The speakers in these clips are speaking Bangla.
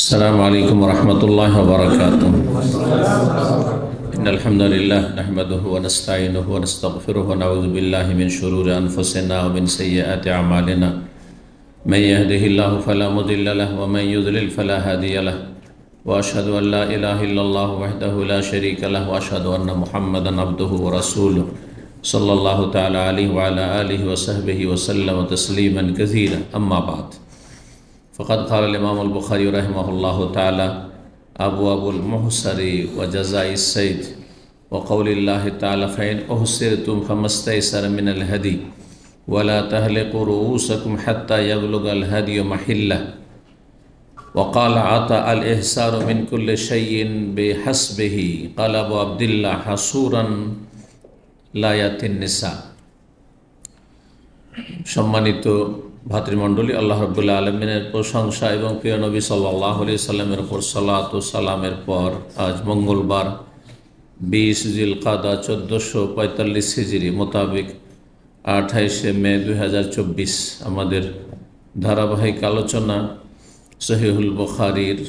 السلام علیکم ورحمت اللہ وبرکاتہ ان الحمدللہ نحمده ونستعینه ونستغفره ونعوذ باللہ من شرور انفسنا ومن سیئات عمالنا من یهده اللہ فلا مضل له ومن یذلل فلا هادی له واشهد ان لا الہ الا اللہ وحده لا شریک له واشهد ان محمد عبده ورسوله صلی اللہ تعالی علیہ وعلا آلہ وصحبہ وسلم تسلیما کثیرا اما بعد فقد قال الإمام البخاري رحمه الله تعالى أبو المحسر وجزاء السيد وقول الله تعالى فإن أحسرتم فما استيسر من الهدي ولا تهلقوا رؤوسكم حتى يبلغ الهدي محله وقال عطاء الإحسار من كل شيء بحسبه قال أبو عبد الله حصورا لا يتنسى সম্মানিত ভাতৃমণ্ডলী আল্লাহ রবুল্লা আলমিনের প্রশংসা এবং প্রিয় নবী সাল্লাহ সাল্লামের পর সালাত সালামের পর আজ মঙ্গলবার বিশ জিল কাদা চোদ্দোশো পঁয়তাল্লিশ সিজিরি মোতাবেক আঠাইশে মে দুই আমাদের ধারাবাহিক আলোচনা সহিহুল বখারির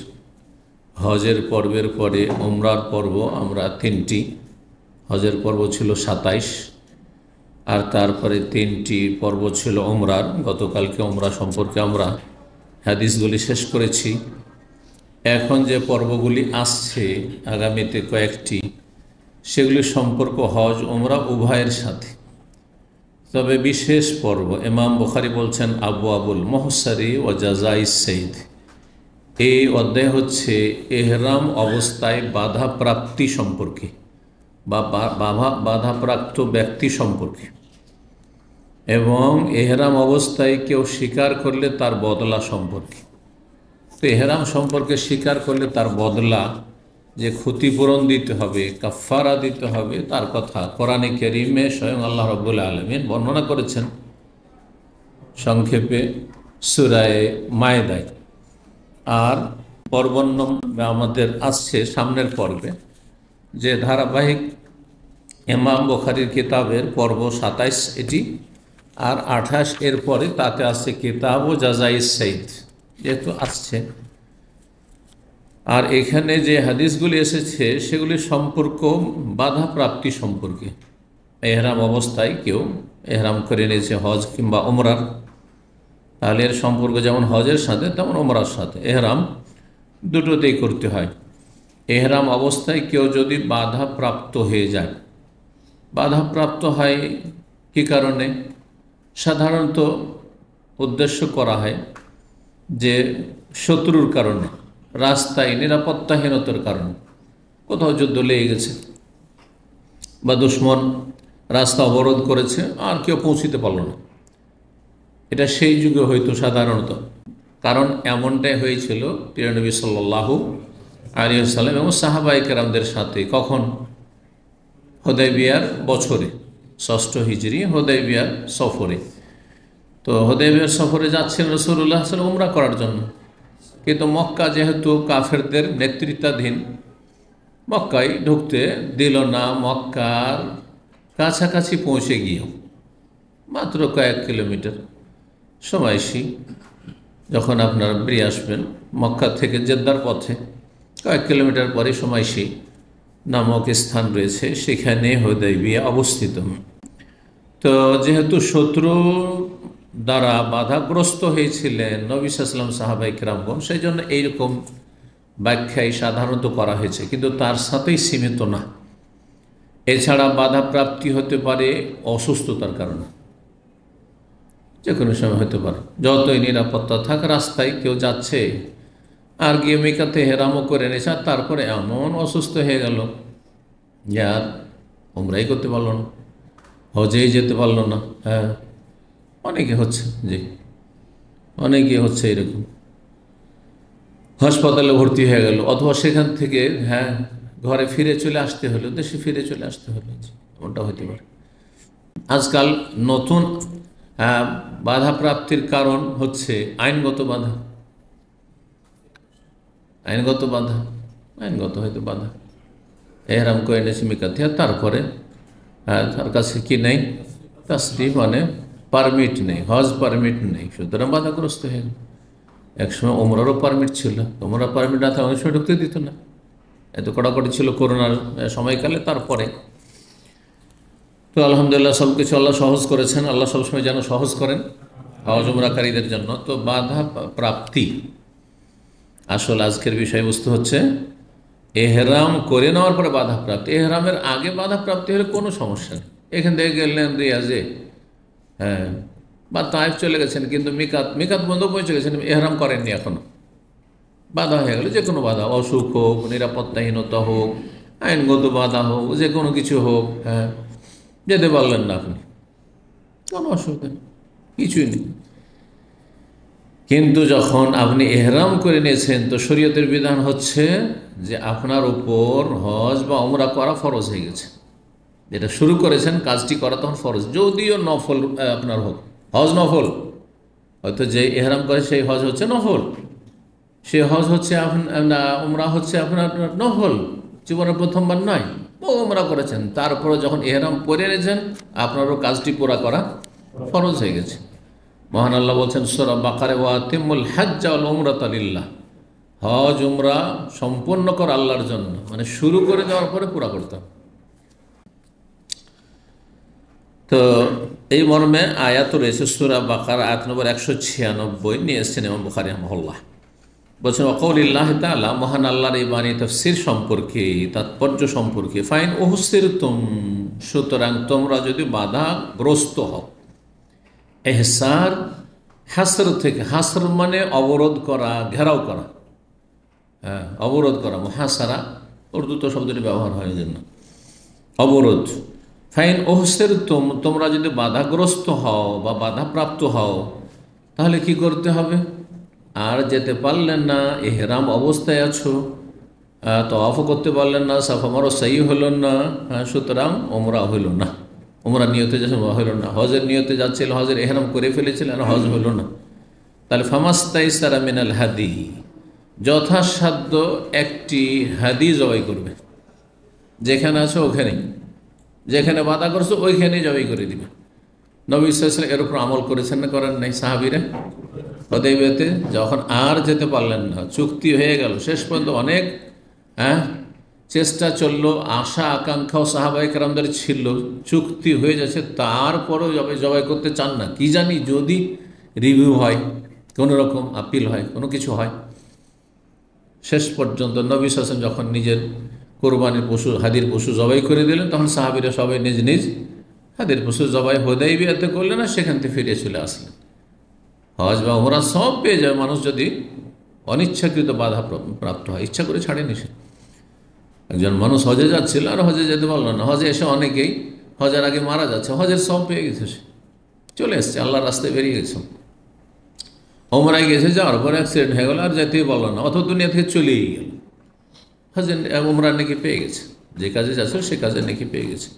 হজের পর্বের পরে উমরার পর্ব আমরা তিনটি হজের পর্ব ছিল সাতাইশ আর তারপরে তিনটি পর্ব ছিল ওমরার গতকালকে ওমরা সম্পর্কে আমরা হাদিসগুলি শেষ করেছি এখন যে পর্বগুলি আসছে আগামীতে কয়েকটি সেগুলি সম্পর্ক হজ ওমরা উভয়ের সাথে তবে বিশেষ পর্ব এমাম বুখারি বলছেন আবু আবুল মহসারি ও জাজাই সঈদ এই অধ্যায় হচ্ছে এহরাম অবস্থায় বাধা প্রাপ্তি সম্পর্কে বা বাধা বাধাপ্রাপ্ত ব্যক্তি সম্পর্কে এবং এহরাম অবস্থায় কেউ স্বীকার করলে তার বদলা সম্পর্কে তো এহরাম সম্পর্কে স্বীকার করলে তার বদলা যে ক্ষতিপূরণ দিতে হবে কাফারা দিতে হবে তার কথা কোরআনে কেরিমে স্বয়ং আল্লাহ রব্বুল আলমিন বর্ণনা করেছেন সংক্ষেপে সুরায় মায়েদায় আর পর্বন্ন আমাদের আসছে সামনের পর্বে যে ধারাবাহিক এমাম বখারির কিতাবের পর্ব সাতাইশ এটি আর আঠাশ এর পরে তাতে আছে কিতাব ও জাজাই সঈদ যেহেতু আসছে আর এখানে যে হাদিসগুলি এসেছে সেগুলি সম্পর্ক বাধা প্রাপ্তি সম্পর্কে এহরাম অবস্থায় কেউ এহরাম করে নিয়েছে হজ কিংবা ওমরার তাহলে এর সম্পর্ক যেমন হজের সাথে তেমন ওমরার সাথে এহরাম দুটোতেই করতে হয় এহরাম অবস্থায় কেউ যদি বাধা প্রাপ্ত হয়ে যায় বাধাপ্রাপ্ত হয় কি কারণে সাধারণত উদ্দেশ্য করা হয় যে শত্রুর কারণে রাস্তায় নিরাপত্তাহীনতার কারণে কোথাও যুদ্ধ লেগে গেছে বা দুশ্মন রাস্তা অবরোধ করেছে আর কেউ পৌঁছিতে পারল না এটা সেই যুগে হয়তো সাধারণত কারণ এমনটাই হয়েছিল পিরানবী সাল্লাহু সাল্লাম এবং সাহাবাইকেরামদের সাথে কখন হোদাইবিয়ার বছরে ষষ্ঠ হিজড়ি হোদাইবিয়ার সফরে তো হোদাইবিয়ার সফরে যাচ্ছেন রসুল্লাহ আসলে উমরা করার জন্য কিন্তু মক্কা যেহেতু কাফেরদের নেতৃত্বাধীন মক্কায় ঢুকতে দিল না মক্কার কাছাকাছি পৌঁছে গিয়েও মাত্র কয়েক কিলোমিটার সময়সি যখন আপনার বেরিয়ে আসবেন মক্কা থেকে জেদ্দার পথে কয়েক কিলোমিটার পরে সময়সী নামক স্থান রয়েছে সেখানে হোদয়বিয়া অবস্থিত তো যেহেতু শত্রু দ্বারা বাধাগ্রস্ত হয়েছিলেন নবিসাম সাহাবাই কিরামগণ সেই জন্য এইরকম ব্যাখ্যাই সাধারণত করা হয়েছে কিন্তু তার সাথেই সীমিত না এছাড়া বাধা হতে পারে অসুস্থতার কারণে যে কোনো সময় হতে পারে যতই নিরাপত্তা থাক রাস্তায় কেউ যাচ্ছে আর গিয়ে মেকাতে হেরামও করে নিয়েছে আর তারপরে এমন অসুস্থ হয়ে গেল যে আর ওমরাই করতে পারলো না হজেই যেতে পারলো না হ্যাঁ অনেকে হচ্ছে জি অনেকে হচ্ছে এরকম হাসপাতালে ভর্তি হয়ে গেল অথবা সেখান থেকে হ্যাঁ ঘরে ফিরে চলে আসতে হলো দেশে ফিরে চলে আসতে হলো ওটা হতে পারে আজকাল নতুন বাধা প্রাপ্তির কারণ হচ্ছে আইনগত বাধা আইনগত বাধা আইনগত হয়তো বাধা এহরাম করে এনেছে মিকাতিয়া হ্যাঁ, তারপরে হ্যাঁ, তার কাছে কি নেই তাস্তি মানে পারমিট নেই হজ পারমিট নেই সুতরাং বাধাগ্রস্ত হয়ে গেল একসময় ওমরারও পারমিট ছিল ওমরা পারমিট না থাকলে সময় ঢুকতে দিত না এত কড়াকড়ি ছিল করোনার সময়কালে তারপরে তো আলহামদুলিল্লাহ সব কিছু আল্লাহ সহজ করেছেন আল্লাহ সবসময় যেন সহজ করেন হজ উমরাকারীদের জন্য তো বাধা প্রাপ্তি আসল আজকের বিষয়বস্তু হচ্ছে এহরাম করে নেওয়ার পরে বাধাপ্রাপ্ত এহরামের আগে বাধাপ্রাপ্তি হলে কোনো সমস্যা নেই এখান থেকে গেলেন রিয়াজে হ্যাঁ বা তাইফ চলে গেছেন কিন্তু মিকাত মিকাত বন্ধ পৌঁছে গেছেন এহরাম করেননি এখনও বাধা হয়ে গেল যে কোনো বাধা অসুখ হোক নিরাপত্তাহীনতা হোক আইনগত বাধা হোক যে কোনো কিছু হোক হ্যাঁ যেতে পারলেন না আপনি কোনো অসুবিধা নেই কিছুই নেই কিন্তু যখন আপনি এহরাম করে নিয়েছেন তো শরীয়তের বিধান হচ্ছে যে আপনার উপর হজ বা অমরা করা ফরজ হয়ে গেছে যেটা শুরু করেছেন কাজটি করা তখন ফরজ যদিও নফল আপনার হোক হজ নফল হয়তো যে এহরাম করে সেই হজ হচ্ছে নফল সে হজ হচ্ছে আপনার ওমরা হচ্ছে আপনার নফল জীবনের প্রথমবার নয় ওমরা করেছেন তারপরে যখন এহরাম পরে এনেছেন আপনারও কাজটি পুরা করা ফরজ হয়ে গেছে মহান আল্লাহ বলছেন সোরা বাকারে ওয়াতিমুল হাজ্জাউল উমরাত আলিল্লাহ হজ উমরা সম্পন্ন কর আল্লাহর জন্য মানে শুরু করে দেওয়ার পরে পুরা করতাম তো এই মর্মে আয়াত রয়েছে সুরা বাকার আয়াত নম্বর একশো ছিয়ানব্বই নিয়ে এসছেন এমন বুখারি মহল্লা বলছেন অকৌলিল্লাহ তালা মহান আল্লাহর এই বাণী তফসির সম্পর্কে তাৎপর্য সম্পর্কে ফাইন ওহসির তুম সুতরাং তোমরা যদি বাধাগ্রস্ত হও এহসার হাসর থেকে হাসর মানে অবরোধ করা ঘেরাও করা হ্যাঁ অবরোধ করা মহাসারা উর্দু তো শব্দটি ব্যবহার হয় জন্য অবরোধ ফাইন ওহসের তোম তোমরা যদি বাধাগ্রস্ত হও বা বাধাপ্রাপ্ত হও তাহলে কি করতে হবে আর যেতে পারলেন না এহরাম অবস্থায় আছো তো অফ করতে পারলেন না সাফা মারো সেই হলো না হ্যাঁ সুতরাং ওমরা হইল না ওমরা নিয়তে যাচ্ছেন হলো না হজের নিয়তে যাচ্ছিল হজের এহেরাম করে ফেলেছিলেন আর হজ হলো না তাহলে ফামাস্তাই সারা মিনাল হাদি যথাসাধ্য একটি হাদি জবাই করবে যেখানে আছে ওখানেই যেখানে বাধা করছো ওইখানে জবাই করে দিবে নবী ইসলাম এর উপর আমল করেছেন না করেন নাই সাহাবিরা হদেবেতে যখন আর যেতে পারলেন না চুক্তি হয়ে গেল শেষ পর্যন্ত অনেক হ্যাঁ চেষ্টা চলল আশা আকাঙ্ক্ষাও সাহাবাহিকরামদের ছিল চুক্তি হয়ে যাচ্ছে তারপরেও জবাই জবাই করতে চান না কি জানি যদি রিভিউ হয় কোনো রকম আপিল হয় কোনো কিছু হয় শেষ পর্যন্ত নবী শাসন যখন নিজের কোরবানির পশু হাদির পশু জবাই করে দিলেন তখন সাহাবিরা সবাই নিজ নিজ হাদির পশু জবাই হোদাই বিয়াতে করলেন আর সেখান থেকে ফিরে চলে আসলেন হজ বা ওরা সব পেয়ে যাবে মানুষ যদি অনিচ্ছাকৃত বাধা প্রাপ্ত হয় ইচ্ছা করে ছাড়েনি নিষেধ একজন মানুষ হজে যাচ্ছিল আর হজে যেতে পারলো না হজে এসে অনেকেই হজের আগে মারা যাচ্ছে হজের সব পেয়ে গেছে সে চলে এসছে আল্লাহর রাস্তায় বেরিয়ে গেছে অমরায় গেছে যাওয়ার পর অ্যাক্সিডেন্ট হয়ে গেল আর যেতেই পারলো না অত দুনিয়া থেকে চলেই গেল হজে ওমরা নাকি পেয়ে গেছে যে কাজে যাচ্ছিল সে কাজে নাকি পেয়ে গেছে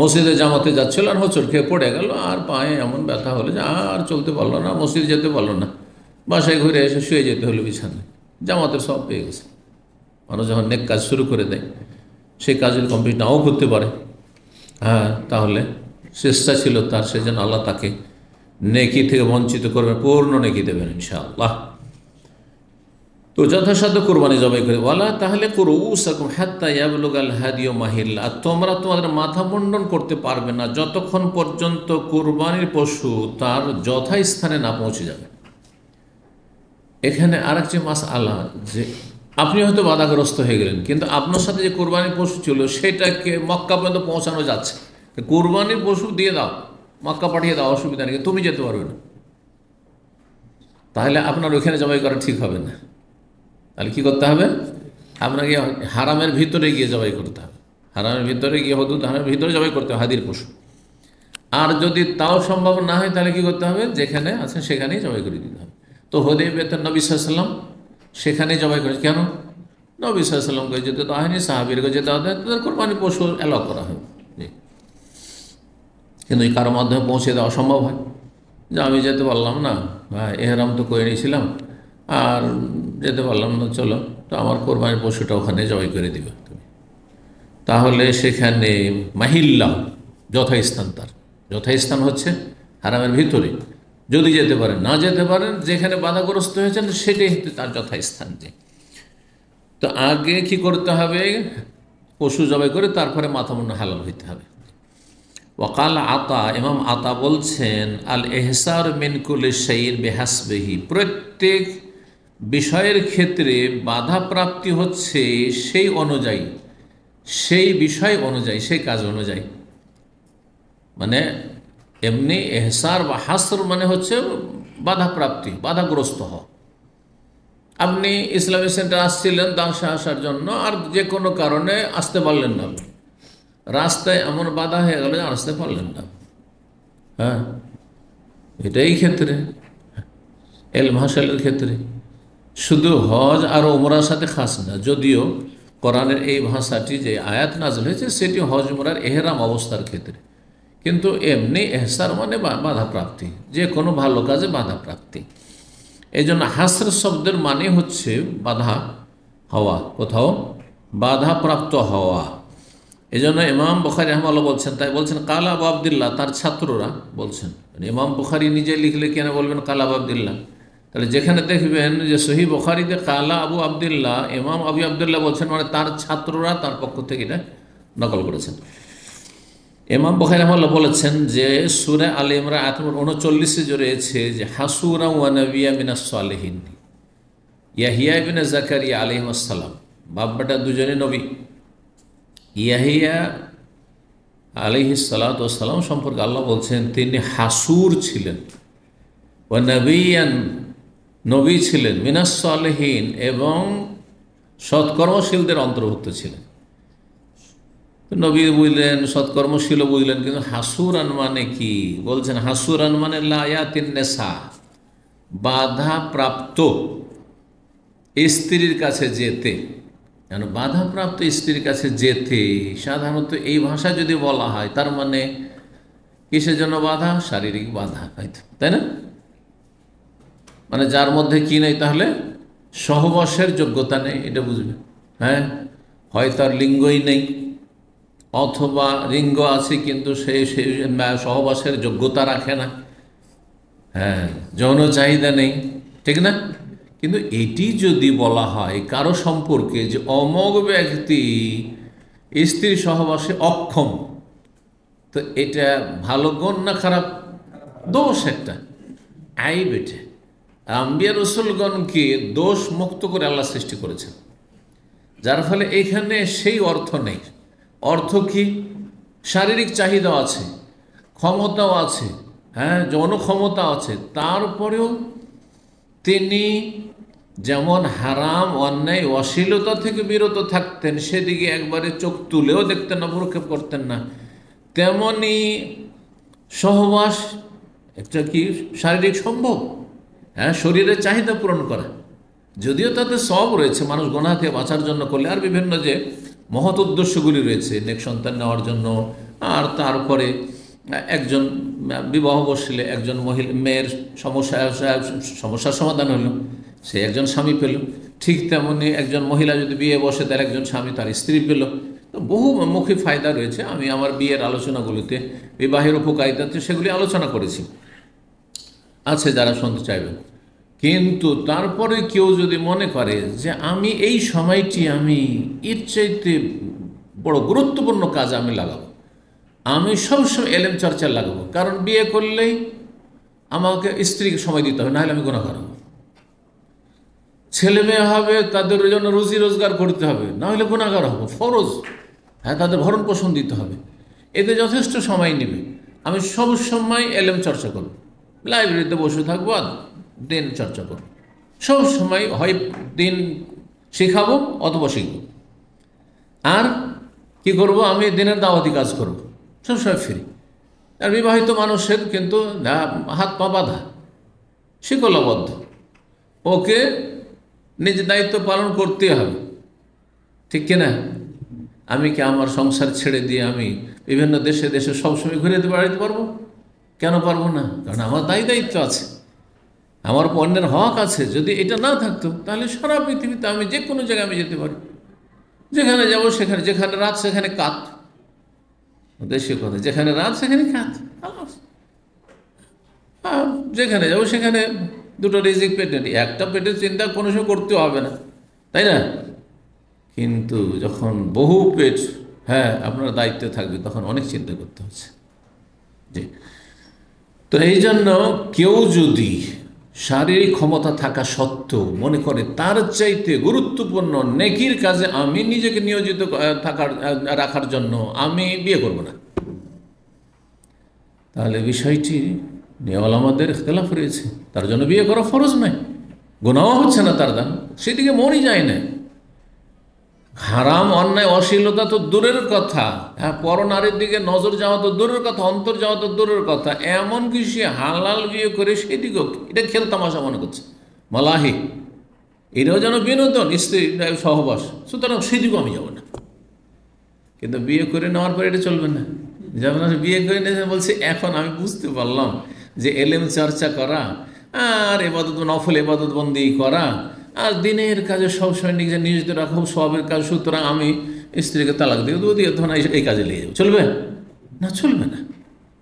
মসজিদে জামাতে যাচ্ছিল আর হচর খেয়ে পড়ে গেল আর পায়ে এমন ব্যথা হলো যে আর চলতে পারলো না মসজিদ যেতে পারলো না বাসায় ঘুরে এসে শুয়ে যেতে হলো বিছানায় জামাতের সব পেয়ে গেছে মানুষ যখন নেক কাজ শুরু করে দেয় সেই কাজ যদি কমপ্লিট নাও করতে পারে হ্যাঁ তাহলে চেষ্টা ছিল তার যেন আল্লাহ তাকে নেকি থেকে বঞ্চিত করবেন পূর্ণ নেকি দেবেন ইনশাআল্লাহ তো যথাসাধ্য কোরবানি জবাই করে বলা তাহলে করু সকম হ্যাঁ হাদিও মাহিল্লা আর তোমরা তোমাদের মাথা মুন্ডন করতে পারবে না যতক্ষণ পর্যন্ত কোরবানির পশু তার যথাস্থানে না পৌঁছে যাবে এখানে আর একটি মাস আলা যে আপনি হয়তো বাধাগ্রস্ত হয়ে গেলেন কিন্তু আপনার সাথে যে কোরবানির পশু ছিল সেটাকে মক্কা পর্যন্ত পৌঁছানো যাচ্ছে কোরবানির পশু দিয়ে দাও মক্কা পাঠিয়ে দাও অসুবিধা নেই তুমি যেতে পারবে না তাহলে আপনার ওইখানে জবাই করা ঠিক হবে না তাহলে কী করতে হবে আপনাকে হারামের ভিতরে গিয়ে জবাই করতে হবে হারামের ভিতরে গিয়ে হদুদ হারামের ভিতরে জবাই করতে হবে হাদির পশু আর যদি তাও সম্ভব না হয় তাহলে কি করতে হবে যেখানে আছেন সেখানেই জবাই করে দিতে হবে তো হদে নবী সাল্লাম সেখানে জবাই করেছে কেন নবী সাল্লামকে যেতে তো হয়নি কাছে যেতে হয় তাদের কোরবানি পশু অ্যালাউ করা হয় কিন্তু এই কারো মাধ্যমে পৌঁছে দেওয়া সম্ভব হয় যে আমি যেতে পারলাম না হ্যাঁ এহরাম তো করে নিয়েছিলাম আর যেতে পারলাম না চলো তো আমার কোরবানির পশুটা ওখানে জবাই করে দিবে তুমি তাহলে সেখানে মাহিল্লা যথাস্থান তার যথাস্থান হচ্ছে হারামের ভিতরে যদি যেতে পারেন না যেতে পারেন যেখানে বাধাগ্রস্ত হয়েছেন সেটাই হতে তার যথাস্থান যে তো আগে কি করতে হবে পশু জবাই করে তারপরে মাথা মুন্ডা হালাল হইতে হবে ওকাল আতা এমাম আতা বলছেন আল এহসার মিনকুলে শাইন বেহাসবেহি প্রত্যেক বিষয়ের ক্ষেত্রে বাধা প্রাপ্তি হচ্ছে সেই অনুযায়ী সেই বিষয় অনুযায়ী সেই কাজ অনুযায়ী মানে এমনি এহসার বা হাসর মানে হচ্ছে বাধাপ্রাপ্তি বাধাগ্রস্ত হ আপনি ইসলামী সেন্টার আসছিলেন দাংসা আসার জন্য আর যে কোনো কারণে আসতে পারলেন না রাস্তায় এমন বাধা হয়ে গেল যে আসতে পারলেন না হ্যাঁ এটাই ক্ষেত্রে এল ভাসালের ক্ষেত্রে শুধু হজ আর ওমরার সাথে খাস না যদিও কোরআনের এই ভাষাটি যে আয়াত নাজল হয়েছে সেটি হজ ওমরার এহেরাম অবস্থার ক্ষেত্রে কিন্তু এমনি এহসার মানে প্রাপ্তি যে কোনো ভালো কাজে প্রাপ্তি এই জন্য হাসর শব্দের মানে হচ্ছে বাধা হওয়া কোথাও বাধাপ্রাপ্ত হওয়া এই জন্য ইমাম বুখারি রহমাল বলছেন তাই বলছেন কালা আবদুল্লাহ তার ছাত্ররা বলছেন মানে ইমাম বুখারি নিজে লিখলে কেন বলবেন কালা আবদুল্লাহ তাহলে যেখানে দেখবেন যে সহি বখারিতে কালা আবু আবদুল্লাহ ইমাম আবু আবদুল্লাহ বলছেন মানে তার ছাত্ররা তার পক্ষ থেকে এটা নকল করেছেন এমাম বখাই রহমাল্লাহ বলেছেন যে সুরে আলি ইমরা আত্মর উনচল্লিশে যে রয়েছে যে হাসুরা ওয়ানবিয়া সালেহিন ইয়াহিয়া বিন ইয়া আলিম আসসালাম বাব্বাটা দুজনে নবী ইয়াহিয়া আলিহ সালাতাম সম্পর্কে আল্লাহ বলছেন তিনি হাসুর ছিলেন ও নবী ছিলেন মিনাস আলহীন এবং সৎকর্মশীলদের অন্তর্ভুক্ত ছিলেন নবী বুঝলেন সৎকর্মশীল বুঝলেন কিন্তু হাসুরান মানে কি বলছেন হাসুরান মানে লায়াতিন নেশা বাধা প্রাপ্ত স্ত্রীর কাছে যেতে কেন বাধাপ্রাপ্ত স্ত্রীর কাছে যেতে সাধারণত এই ভাষা যদি বলা হয় তার মানে কিসের জন্য বাধা শারীরিক বাধা হয়তো তাই না মানে যার মধ্যে কি নেই তাহলে সহবাসের যোগ্যতা নেই এটা বুঝবে হ্যাঁ হয় তার লিঙ্গই নেই অথবা লিঙ্গ আছে কিন্তু সে সেই সহবাসের যোগ্যতা রাখে না হ্যাঁ যৌন চাহিদা নেই ঠিক না কিন্তু এটি যদি বলা হয় কারো সম্পর্কে যে অমোঘ ব্যক্তি স্ত্রী সহবাসে অক্ষম তো এটা ভালো গণ না খারাপ দোষ একটা আই বেটে আম্বিয়া রসুলগণকে দোষ মুক্ত করে আল্লাহ সৃষ্টি করেছেন যার ফলে এখানে সেই অর্থ নেই অর্থ কি শারীরিক চাহিদাও আছে ক্ষমতাও আছে হ্যাঁ জনক্ষমতা আছে তারপরেও তিনি যেমন হারাম অন্যায় অশ্লীলতা থেকে বিরত থাকতেন সেদিকে একবারে চোখ তুলেও দেখতেন না ভ্রক্ষেপ করতেন না তেমনি সহবাস একটা কি শারীরিক সম্ভব হ্যাঁ শরীরের চাহিদা পূরণ করা যদিও তাতে সব রয়েছে মানুষ গোনা থেকে বাঁচার জন্য করলে আর বিভিন্ন যে মহৎ উদ্দেশ্যগুলি রয়েছে নেক সন্তান নেওয়ার জন্য আর তারপরে একজন বিবাহ বসলে একজন মহিলা মেয়ের সমস্যা সমস্যার সমাধান হলো সে একজন স্বামী পেল ঠিক তেমনি একজন মহিলা যদি বিয়ে বসে তার একজন স্বামী তার স্ত্রী পেল তো বহুমুখী ফায়দা রয়েছে আমি আমার বিয়ের আলোচনাগুলিতে বিবাহের উপকারিতাতে সেগুলি আলোচনা করেছি আছে যারা শুনতে চাইবেন কিন্তু তারপরে কেউ যদি মনে করে যে আমি এই সময়টি আমি এর চাইতে বড় গুরুত্বপূর্ণ কাজ আমি লাগাবো আমি সবসময় এলেম চর্চা লাগাবো কারণ বিয়ে করলেই আমাকে স্ত্রীকে সময় দিতে হবে নাহলে আমি গোনা করব ছেলে মেয়ে হবে তাদের জন্য রুজি রোজগার করতে হবে নাহলে গুণাগার হবো ফরজ হ্যাঁ তাদের ভরণ পোষণ দিতে হবে এতে যথেষ্ট সময় নেবে আমি সব সময় এলেম চর্চা করব লাইব্রেরিতে বসে থাকবো আর দিন চর্চা করব সব সময় হয় দিন শেখাবো অথবা শিখব আর কি করব আমি দিনের দাওয়াতি কাজ করব সবসময় ফ্রি আর বিবাহিত মানুষের কিন্তু হাত পা বাঁধা শিকলাবদ্ধ ওকে নিজ দায়িত্ব পালন করতে হবে ঠিক কিনা আমি কি আমার সংসার ছেড়ে দিয়ে আমি বিভিন্ন দেশে দেশে সবসময় ঘুরে বেড়াতে পারবো কেন পারবো না কারণ আমার দায়ী দায়িত্ব আছে আমার পণ্যের হক আছে যদি এটা না থাকতো তাহলে সারা পৃথিবীতে আমি যে কোনো জায়গায় আমি যেতে পারি যেখানে যাব সেখানে যেখানে রাত সেখানে কাত দেশে কথা যেখানে রাত সেখানে কাত যেখানে যাবো সেখানে দুটো রিজিক পেটে নিই একটা পেটের চিন্তা কোনো সময় করতে হবে না তাই না কিন্তু যখন বহু পেট হ্যাঁ আপনার দায়িত্ব থাকবে তখন অনেক চিন্তা করতে হচ্ছে জি তো এই জন্য কেউ যদি শারীরিক ক্ষমতা থাকা সত্ত্বেও মনে করে তার চাইতে গুরুত্বপূর্ণ নেকির কাজে আমি নিজেকে নিয়োজিত থাকার রাখার জন্য আমি বিয়ে করব না তাহলে বিষয়টি নেওয়াল আমাদের খেলাফ রয়েছে তার জন্য বিয়ে করা ফরজ নয় গোনাও হচ্ছে না তার দাম সেদিকে মনই যায় না হারাম অন্যায় অশ্লীলতা তো দূরের কথা হ্যাঁ পরনারীর দিকে নজর যাওয়া তো দূরের কথা অন্তর যাওয়া তো দূরের কথা এমন কি সে হালাল বিয়ে করে সেদিকেও এটা খেল তামাশা মনে করছে মালাহি এটাও যেন বিনোদন স্ত্রী সহবাস সুতরাং সেদিকেও আমি যাবো না কিন্তু বিয়ে করে নেওয়ার পরে এটা চলবে না যেমন বিয়ে করে নিয়েছেন বলছে এখন আমি বুঝতে পারলাম যে এলএম চর্চা করা আর এবাদত নফল এবাদত বন্দি করা আর দিনের কাজে সবসময় নিজে নিয়োজিত রাখা সবের স্বভাবের কাজ সুতরাং আমি স্ত্রীকে তালাক দিয়ে দেবো দিয়ে ধরনের এই কাজে নিয়ে যাবো চলবে না চলবে না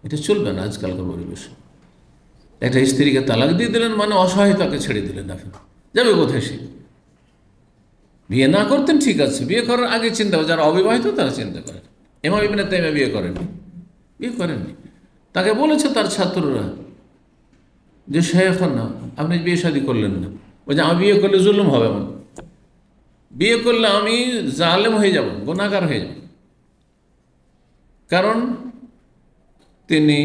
এটা চলবে না আজকালকার পরিবেশ একটা স্ত্রীকে তালাক দিয়ে দিলেন মানে অসহায়তাকে ছেড়ে দিলেন আপনি যাবে কোথায় সে বিয়ে না করতেন ঠিক আছে বিয়ে করার আগে চিন্তা যারা অবিবাহিত তারা চিন্তা করেন এমা ইবিনা তাইমা বিয়ে করেননি বিয়ে করেননি তাকে বলেছে তার ছাত্ররা যে সে এখন না আপনি বিয়ে শাদী করলেন না বলছে আমি বিয়ে করলে জুলুম হবে আমার বিয়ে করলে আমি জালেম হয়ে যাব গোনাকার হয়ে যাব কারণ তিনি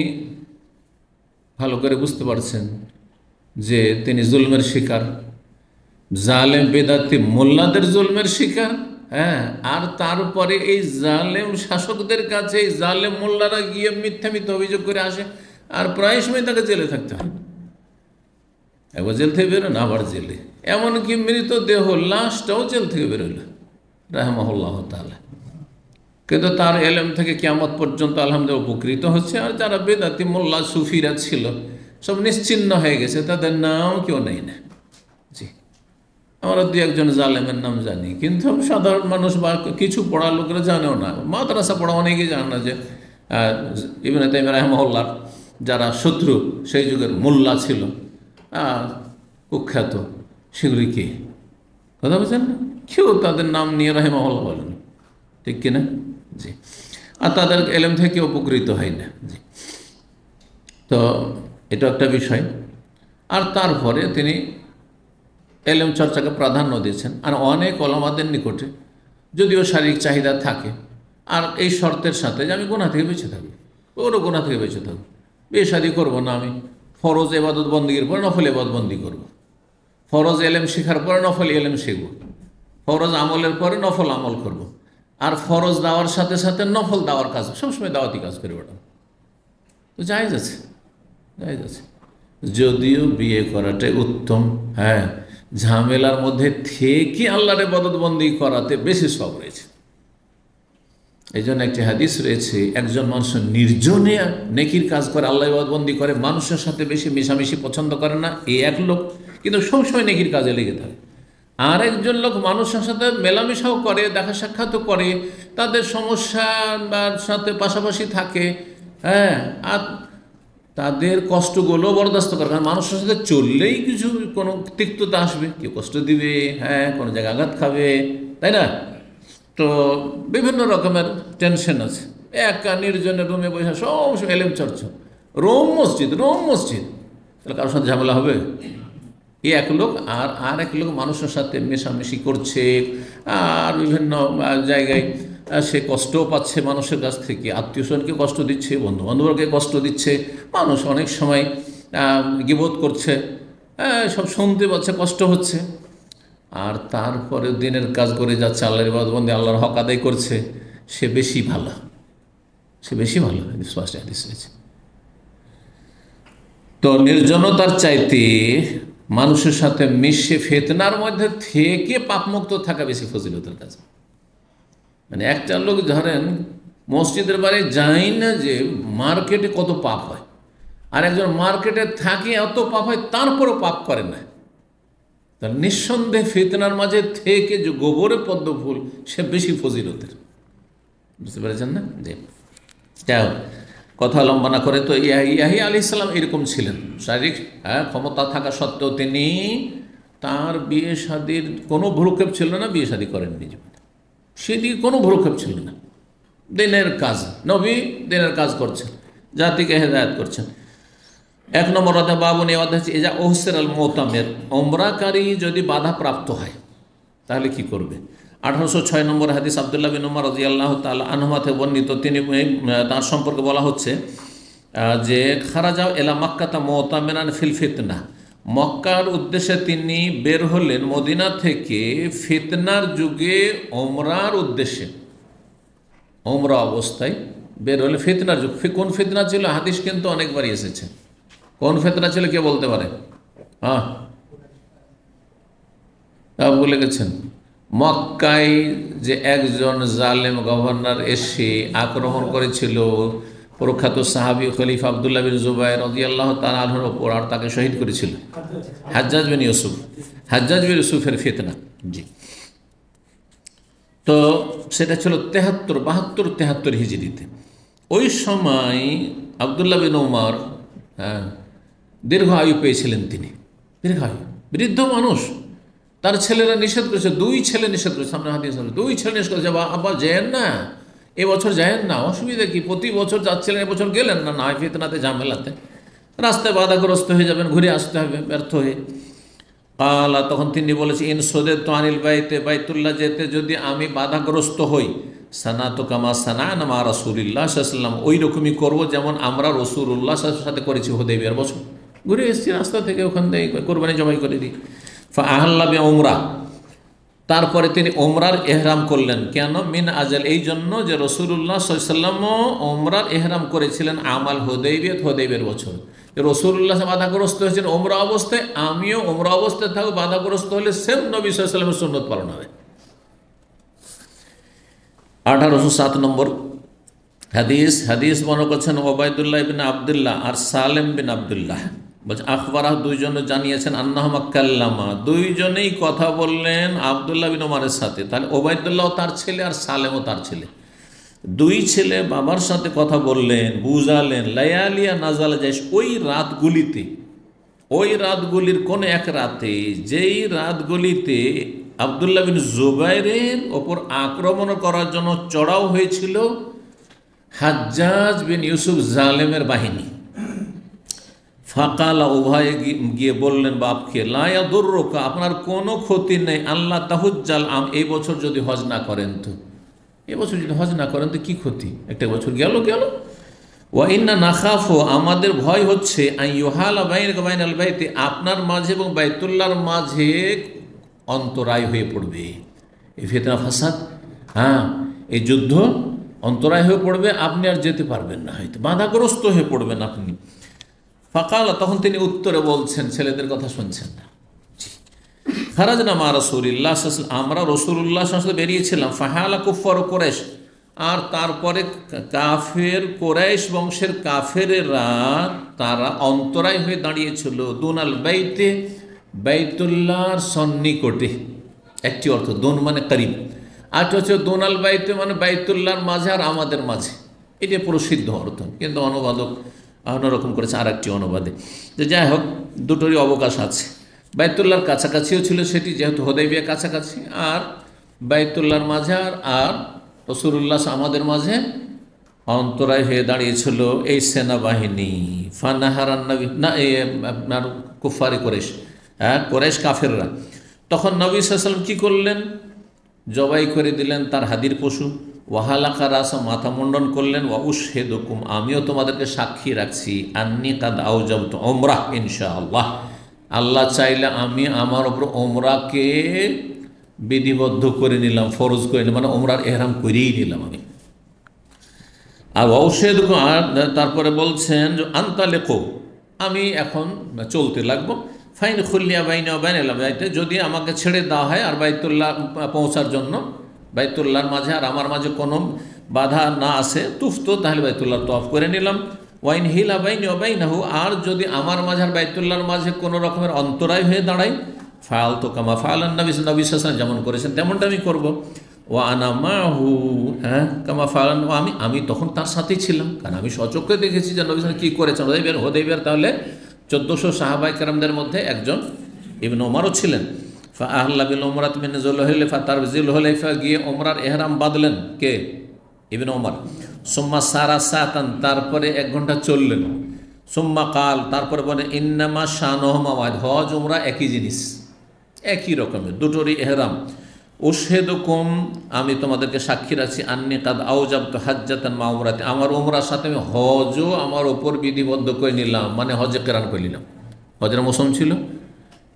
ভালো করে বুঝতে পারছেন যে তিনি জুলমের শিকার জালেম বেদাতি মোল্লাদের জুলমের শিকার হ্যাঁ আর তারপরে এই জালেম শাসকদের কাছে এই জালেম মোল্লারা গিয়ে মিথ্যা মিথ্যা অভিযোগ করে আসে আর প্রায় সময় তাকে জেলে থাকতে হয় একবার জেল থেকে বেরোন আবার জেলে এমনকি মৃত দেহ লাশটাও জেল থেকে বেরোলো রাহমাহুল্লাহ তালা কিন্তু তার এলেম থেকে কেমত পর্যন্ত আলহামদুলিল্লাহ উপকৃত হচ্ছে আর যারা বেদাতি মোল্লা সুফিরা ছিল সব নিশ্চিন্ন হয়ে গেছে তাদের নাম কেউ নেই না জি আমরা দু একজন জালেমের নাম জানি কিন্তু সাধারণ মানুষ বা কিছু পড়া লোকরা জানেও না মাদ্রাসা পড়া অনেকেই জানে না যে ইবনে তাইম রাহমহল্লার যারা শত্রু সেই যুগের মোল্লা ছিল কুখ্যাত সেগুলি কে কথা বলছেন না কেউ তাদের নাম নিয়ে মহল বলেন ঠিক কিনা জি আর তাদের এলেম থেকে উপকৃত হয় না জি তো এটা একটা বিষয় আর তারপরে তিনি এলেম চর্চাকে প্রাধান্য দিয়েছেন আর অনেক অলমাদের নিকটে যদিও শারীরিক চাহিদা থাকে আর এই শর্তের সাথে যে আমি গোনা থেকে বেঁচে থাকি ওরও গোনা থেকে বেঁচে থাকবো বিয়ে শাদি করবো না আমি ফরজ এবাদত বন্দীর পরে নফল এবাদবন্দি করব। ফরজ এলেম শেখার পরে নফল এলেম শিখব ফরজ আমলের পরে নফল আমল করব। আর ফরজ দেওয়ার সাথে সাথে নফল দাওয়ার কাজ সবসময় দাওয়াতি কাজ করে ওটা তো যাই আছে যাই আছে যদিও বিয়ে করাটাই উত্তম হ্যাঁ ঝামেলার মধ্যে থেকে আল্লাহর বদতবন্দি করাতে বেশি সব রয়েছে এই জন্য একটি হাদিস রয়েছে একজন মানুষ নির্জনে নেকির কাজ করে আল্লাহ বন্দি করে মানুষের সাথে বেশি মিশামিশি পছন্দ করে না এই এক লোক কিন্তু সবসময় নেকির কাজে লেগে থাকে আর একজন লোক মানুষের সাথে মেলামেশাও করে দেখা সাক্ষাৎও করে তাদের সমস্যা বা সাথে পাশাপাশি থাকে হ্যাঁ আর তাদের কষ্টগুলো বরদাস্ত করে কারণ মানুষের সাথে চললেই কিছু কোনো তিক্ততা আসবে কেউ কষ্ট দিবে হ্যাঁ কোনো জায়গায় আঘাত খাবে তাই না তো বিভিন্ন রকমের টেনশন আছে একা নির্জনে রুমে বসে সব এলেম চর্চ রোম মসজিদ রোম মসজিদ তাহলে কারোর সাথে ঝামেলা হবে এই এক লোক আর আর এক লোক মানুষের সাথে মেশামেশি করছে আর বিভিন্ন জায়গায় সে কষ্টও পাচ্ছে মানুষের কাছ থেকে আত্মীয় স্বজনকে কষ্ট দিচ্ছে বন্ধু বান্ধবকে কষ্ট দিচ্ছে মানুষ অনেক সময় গিবোধ করছে সব শুনতে পাচ্ছে কষ্ট হচ্ছে আর তারপরে দিনের কাজ করে যাচ্ছে আল্লাহর ইবাদবন্দী আল্লাহর হক আদায় করছে সে বেশি ভালো সে বেশি ভালো স্পষ্ট হাদিস হয়েছে তো নির্জনতার চাইতে মানুষের সাথে মিশে ফেতনার মধ্যে থেকে পাপমুক্ত থাকা বেশি ফজিলতের কাজ মানে একটা লোক ধরেন মসজিদের বাড়ি যাই না যে মার্কেটে কত পাপ হয় আর একজন মার্কেটে থাকে এত পাপ হয় তারপরও পাপ করে না তার নিঃসন্দেহে ফিতনার মাঝে থেকে যে গোবরে পদ্ম ফুল সে বেশি ফজিলতের বুঝতে পেরেছেন না যে যাই কথা লম্বা না করে তো ইয়াহি আলি ইসলাম এরকম ছিলেন শারীরিক হ্যাঁ ক্ষমতা থাকা সত্ত্বেও তিনি তার বিয়ে শাদির কোনো ভ্রুক্ষেপ ছিল না বিয়ে শাদি করেন জীবনে সেদিকে কোনো ভ্রুক্ষেপ ছিল না দিনের কাজ নবী দিনের কাজ করছেন জাতিকে হেদায়ত করছেন এক নম্বর রাতে বাবু এজা ওহসের আল মোহতামের অমরাকারী যদি বাধা প্রাপ্ত হয় তাহলে কি করবে আঠারোশো ছয় নম্বর হাদিস আবদুল্লাহ বিন উমার রাজি আল্লাহ তাল আনহমাতে বর্ণিত তিনি তার সম্পর্কে বলা হচ্ছে যে যাও এলা মাক্কাতা মোহতামেরান ফিলফিত না মক্কার উদ্দেশ্যে তিনি বের হলেন মদিনা থেকে ফিতনার যুগে ওমরার উদ্দেশ্যে ওমরা অবস্থায় বের হলেন ফিতনার যুগ কোন ফিতনা ছিল হাদিস কিন্তু অনেকবারই এসেছে কোন ফেতনা ছিল কে বলতে পারে হ্যাঁ বলে গেছেন মক্কায় যে একজন জালেম গভর্নর এসে আক্রমণ করেছিল প্রখ্যাত সাহাবি খলিফ আবদুল্লাহ বিন জুবাই রদিয়াল্লাহ তার তালাহর ওপর আর তাকে শহীদ করেছিল হাজ্জাজ বিন ইউসুফ হাজ্জাজ বিন ইউসুফের ফেতনা জি তো সেটা ছিল তেহাত্তর বাহাত্তর তেহাত্তর হিজড়িতে ওই সময় আবদুল্লাহ বিন ওমর হ্যাঁ দীর্ঘ আয়ু পেয়েছিলেন তিনি দীর্ঘ আয়ু বৃদ্ধ মানুষ তার ছেলেরা নিষেধ করেছে দুই ছেলে নিষেধ করেছে সামনে হাতিয়ে দুই ছেলে নিষেধ করেছে আব্বা যেন না এবছর যায়েন না অসুবিধা কি প্রতি বছর যাচ্ছিলেন এবছর গেলেন না না ফিতনাতে ঝামেলাতে রাস্তায় বাধাগ্রস্ত হয়ে যাবেন ঘুরে আসতে হবে ব্যর্থ হয়ে কালা তখন তিনি বলেছে ইন সোদে তো আনিল বাইতে বাইতুল্লাহ যেতে যদি আমি বাধাগ্রস্ত হই সানা তো কামা সানা নামা রাসুল্লাহ সাল্লাম ওই রকমই করবো যেমন আমরা রসুল উল্লাহ সাথে করেছি হোদেবের বছর ঘুরে এসেছি রাস্তা থেকে ওখান থেকে কোরবানি জবাই করে দিই আহল্লাবে ওমরা তারপরে তিনি ওমরার এহরাম করলেন কেন মিন আজাল এই জন্য যে রসুল্লাহ সাল্লাম ওমরার এহরাম করেছিলেন আমাল হোদেবিয়ত হদেবের বছর রসুল্লাহ বাধাগ্রস্ত হয়েছেন ওমরা অবস্থায় আমিও ওমরা অবস্থায় থাকবো বাধাগ্রস্ত হলে সেম নবী সাল্লামের সুন্নত পালন হবে আঠারোশো সাত নম্বর হাদিস হাদিস মনে করছেন ওবায়দুল্লাহ বিন আবদুল্লাহ আর সালেম বিন আবদুল্লাহ বলছে আখবরাহ দুইজনে জানিয়েছেন আন্না মাক্কাল্লামা দুইজনেই কথা বললেন আবদুল্লাহ বিন ওমারের সাথে তাহলে ওবায়দুল্লাহ তার ছেলে আর সালেমও তার ছেলে দুই ছেলে বাবার সাথে কথা বললেন বুঝালেন লায়ালিয়া নাজাল যাইস ওই রাতগুলিতে ওই রাতগুলির কোন এক রাতে যেই রাতগুলিতে আবদুল্লাহ বিন জুবাইরের ওপর আক্রমণ করার জন্য চড়াও হয়েছিল হাজ্জাজ বিন ইউসুফ জালেমের বাহিনী ফাঁকালা উভয়ে গিয়ে বললেন বাপকে লায়া দুর্রকা আপনার কোনো ক্ষতি নেই আল্লাহ তাহুজ্জাল আম এই বছর যদি হজ না করেন তো এবছর যদি হজ না করেন তো কী ক্ষতি একটা বছর গেল গেল ওয়াইন্না নাখাফো আমাদের ভয় হচ্ছে বাইতে আপনার মাঝে এবং বাইতুল্লার মাঝে অন্তরায় হয়ে পড়বে এই ফেতনা ফাসাদ হ্যাঁ এই যুদ্ধ অন্তরায় হয়ে পড়বে আপনি আর যেতে পারবেন না হয়তো বাধাগ্রস্ত হয়ে পড়বেন আপনি ফাঁকালা তখন তিনি উত্তরে বলছেন ছেলেদের কথা শুনছেন না আমরা রসুল্লাহ বেরিয়েছিলাম ফাহালা আর তারপরে কাফের কোরাইশ বংশের কাফেরেরা তারা অন্তরায় হয়ে দাঁড়িয়েছিল দোনাল বাইতে বাইতুল্লাহর সন্নিকটে একটি অর্থ দোন মানে করিম আর হচ্ছে দোনাল বাইতে মানে বাইতুল্লাহর মাঝে আর আমাদের মাঝে এটা প্রসিদ্ধ অর্থ কিন্তু অনুবাদক অন্যরকম করেছে আর একটি অনুবাদে যে যাই হোক দুটোরই অবকাশ আছে বাইতুল্লার কাছাকাছিও ছিল সেটি যেহেতু হোদাইবিয়া কাছাকাছি আর বাইতুল্লার মাঝে আর আর রসুরুল্লাহ আমাদের মাঝে অন্তরায় হয়ে দাঁড়িয়েছিল এই সেনাবাহিনী ফানাহার না আপনার কুফারি করেশ হ্যাঁ করেশ কাফেররা তখন নবী সাল্লাম কী করলেন জবাই করে দিলেন তার হাদির পশু ওয়াহালাকা রাস মাথা মুন্ডন করলেন ওয়াউস হেদুকুম আমিও তোমাদেরকে সাক্ষী রাখছি আন্নি কাদ আউজাব তো ওমরাহ ইনশাআল্লাহ আল্লাহ চাইলে আমি আমার ওপর ওমরাকে বিধিবদ্ধ করে নিলাম ফরজ করে নিলাম মানে ওমরার এহরাম করিয়েই নিলাম আমি আর আর তারপরে বলছেন যে আন্তা লেখো আমি এখন চলতে লাগবো ফাইন খুল্লিয়া বাইনা বাইন এলাম যদি আমাকে ছেড়ে দেওয়া হয় আর বাইতুল্লাহ পৌঁছার জন্য বাইতুল্লাহর মাঝে আর আমার মাঝে কোনো বাধা না আসে তুফতো তাহলে বাইতুল্লাহ তফ করে নিলাম ওয়াইন হিল আবাইন অবাইন হু আর যদি আমার মাঝে আর বাইতুল্লাহর মাঝে কোনো রকমের অন্তরায় হয়ে দাঁড়ায় ফাল তো কামা ফাল নবী নবী যেমন করেছেন তেমনটা আমি করব ও আনা হু হ্যাঁ কামা ফায়াল আমি আমি তখন তার সাথেই ছিলাম কারণ আমি সচক্ষে দেখেছি যে নবী কী করেছেন হদেবের হদেবের তাহলে চোদ্দোশো সাহাবাই কারামদের মধ্যে একজন ইবন ওমারও ছিলেন আহ্লা বিল ওমরাত মিন জুলহলিফা তার জুলহলিফা গিয়ে ওমরার এহরাম বাঁধলেন কে ইবিন ওমর সোম্মা সারা সাতান তারপরে এক ঘন্টা চললেন সোম্মা কাল তারপরে বলে ইন্নামা শাহনহমাওয়াদ হজ ওমরা একই জিনিস একই রকমের দুটোরই এহরাম কম আমি তোমাদেরকে সাক্ষী রাখছি আন্নি কাদ আউজাবত হাজ্জাতান মা উমরাতে আমার উমরার সাথে আমি হজও আমার ওপর বিধিবদ্ধ করে নিলাম মানে হজে কেরান করে নিলাম হজের মৌসুম ছিল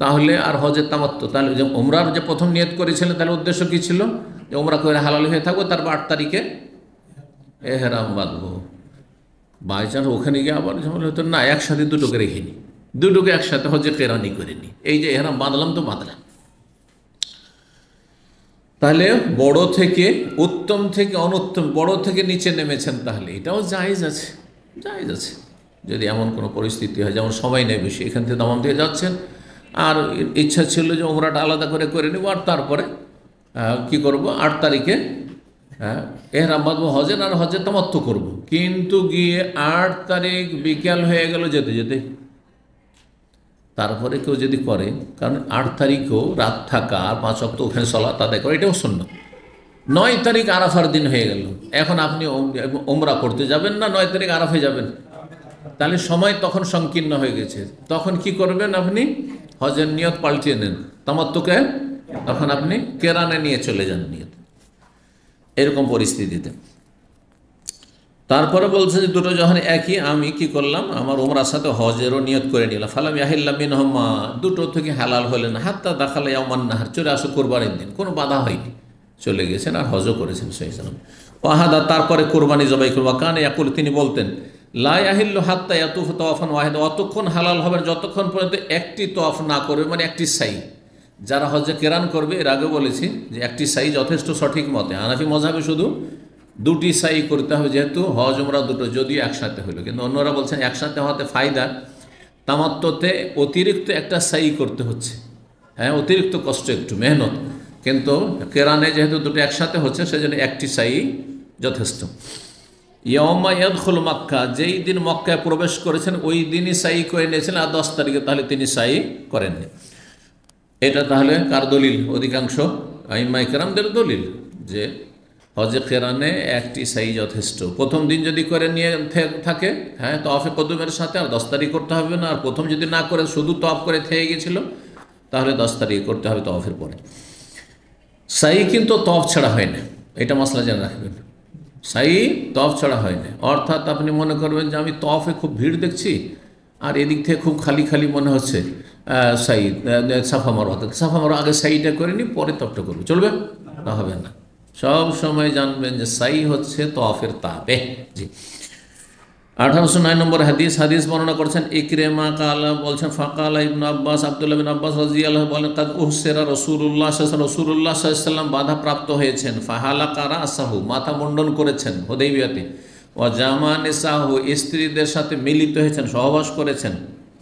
তাহলে আর হজের তামাত্ম তাহলে যে ওমরার যে প্রথম নিয়ত করেছিলেন তাহলে উদ্দেশ্য কী ছিল যে ওমরা করে হালাল হয়ে থাকবো তারপর আট তারিখে এহেরাম বাঁধবো বাই চান্স ওখানে গিয়ে আবার ঝামেলা হতো না একসাথে দুটোকে রেখে নিই দুটোকে একসাথে হজে কেরানি করে নিই এই যে এহেরাম বাঁধলাম তো বাঁধলাম তাহলে বড় থেকে উত্তম থেকে অনুত্তম বড় থেকে নিচে নেমেছেন তাহলে এটাও জায়জ আছে জায়জ আছে যদি এমন কোনো পরিস্থিতি হয় যেমন সময় নেই বেশি এখান থেকে দমন দিয়ে যাচ্ছেন আর ইচ্ছা ছিল যে ওমরাটা আলাদা করে করে নেব আর তারপরে কি করব আট তারিখে এহরাম বাঁধবো হজের আর হজে তামাত্ম করব। কিন্তু গিয়ে আট তারিখ বিকেল হয়ে গেল যেতে যেতে তারপরে কেউ যদি করে কারণ আট তারিখও রাত থাকা আর পাঁচ অক্ট ওখানে চলা তাদের করে এটাও শূন্য নয় তারিখ আরাফার দিন হয়ে গেল এখন আপনি ওমরা করতে যাবেন না নয় তারিখ আরাফে যাবেন তাহলে সময় তখন সংকীর্ণ হয়ে গেছে তখন কি করবেন আপনি হজের নিয়ত পাল্টিয়ে নেন তামাত্মকে তখন আপনি কেরানে নিয়ে চলে যান নিয়ত এরকম পরিস্থিতিতে তারপরে বলছে যে দুটো যখন একই আমি কি করলাম আমার ওমরার সাথে হজেরও নিয়ত করে নিলাম ফালাম ইয়াহিল্লা বিন হম্মা দুটো থেকে হালাল হলেন হাত্তা দেখালে আমার নাহার চলে আসো কোরবানির দিন কোনো বাধা হয়নি চলে গেছেন আর হজও করেছেন সহিসালাম ওয়াহাদা তারপরে কোরবানি জবাই করবা কানে একুল তিনি বলতেন লাহিল্ল হাত্তা ইয়াতুফ তোয়াফান ওয়াহেদ অতক্ষণ হালাল হবে যতক্ষণ পর্যন্ত একটি তোয়াফ না করবে মানে একটি সাই যারা হজে কেরান করবে এর আগে বলেছি যে একটি সাই যথেষ্ট সঠিক মতে আনাফি মজাবে শুধু দুটি সাই করতে হবে যেহেতু হজ ওমরা দুটো যদিও একসাথে হলো কিন্তু অন্যরা বলছেন একসাথে হওয়াতে ফায়দা তামাত্মতে অতিরিক্ত একটা সাই করতে হচ্ছে হ্যাঁ অতিরিক্ত কষ্ট একটু মেহনত কিন্তু কেরানে যেহেতু দুটো একসাথে হচ্ছে সেজন্য একটি সাই যথেষ্ট ইয়মা ইয়াদুল মক্কা যেই দিন মক্কায় প্রবেশ করেছেন ওই দিনই সাই করে নিয়েছিলেন আর দশ তারিখে তাহলে তিনি সাই করেননি এটা তাহলে কার দলিল অধিকাংশ আইমাইকেরামদের দলিল যে হজে কেরানে একটি সাই যথেষ্ট প্রথম দিন যদি করে নিয়ে থাকে হ্যাঁ তফে কদমের সাথে আর দশ তারিখ করতে হবে না আর প্রথম যদি না করে শুধু তফ করে থেকে গেছিল তাহলে দশ তারিখ করতে হবে তফের পরে সাই কিন্তু তফ ছাড়া হয় না এটা মশলা জেনে রাখবেন সাই তফ ছাড়া হয় না অর্থাৎ আপনি মনে করবেন যে আমি তফে খুব ভিড় দেখছি আর এদিক থেকে খুব খালি খালি মনে হচ্ছে সাই সাফা মারো সাফা মারো আগে সাইটা করে নি পরে তফটা করবো চলবে না হবে না সব সময় জানবেন যে সাই হচ্ছে তফের তাপে জি আঠারোশো নয় নম্বর হাদিস হাদিস বর্ণনা করছেন ইকরেমা কালা বলছেন ফাঁকালা ইবন আব্বাস আবদুল্লাহ বিন আব্বাস রাজি আল্লাহ বলেন কাদ উহসেরা রসুল্লাহ রসুল্লাহ সাল্লাম বাধা প্রাপ্ত হয়েছেন ফাহালা কারা আসাহু মাথা মুন্ডন করেছেন হোদেবিয়াতে ও জামান সাহু স্ত্রীদের সাথে মিলিত হয়েছেন সহবাস করেছেন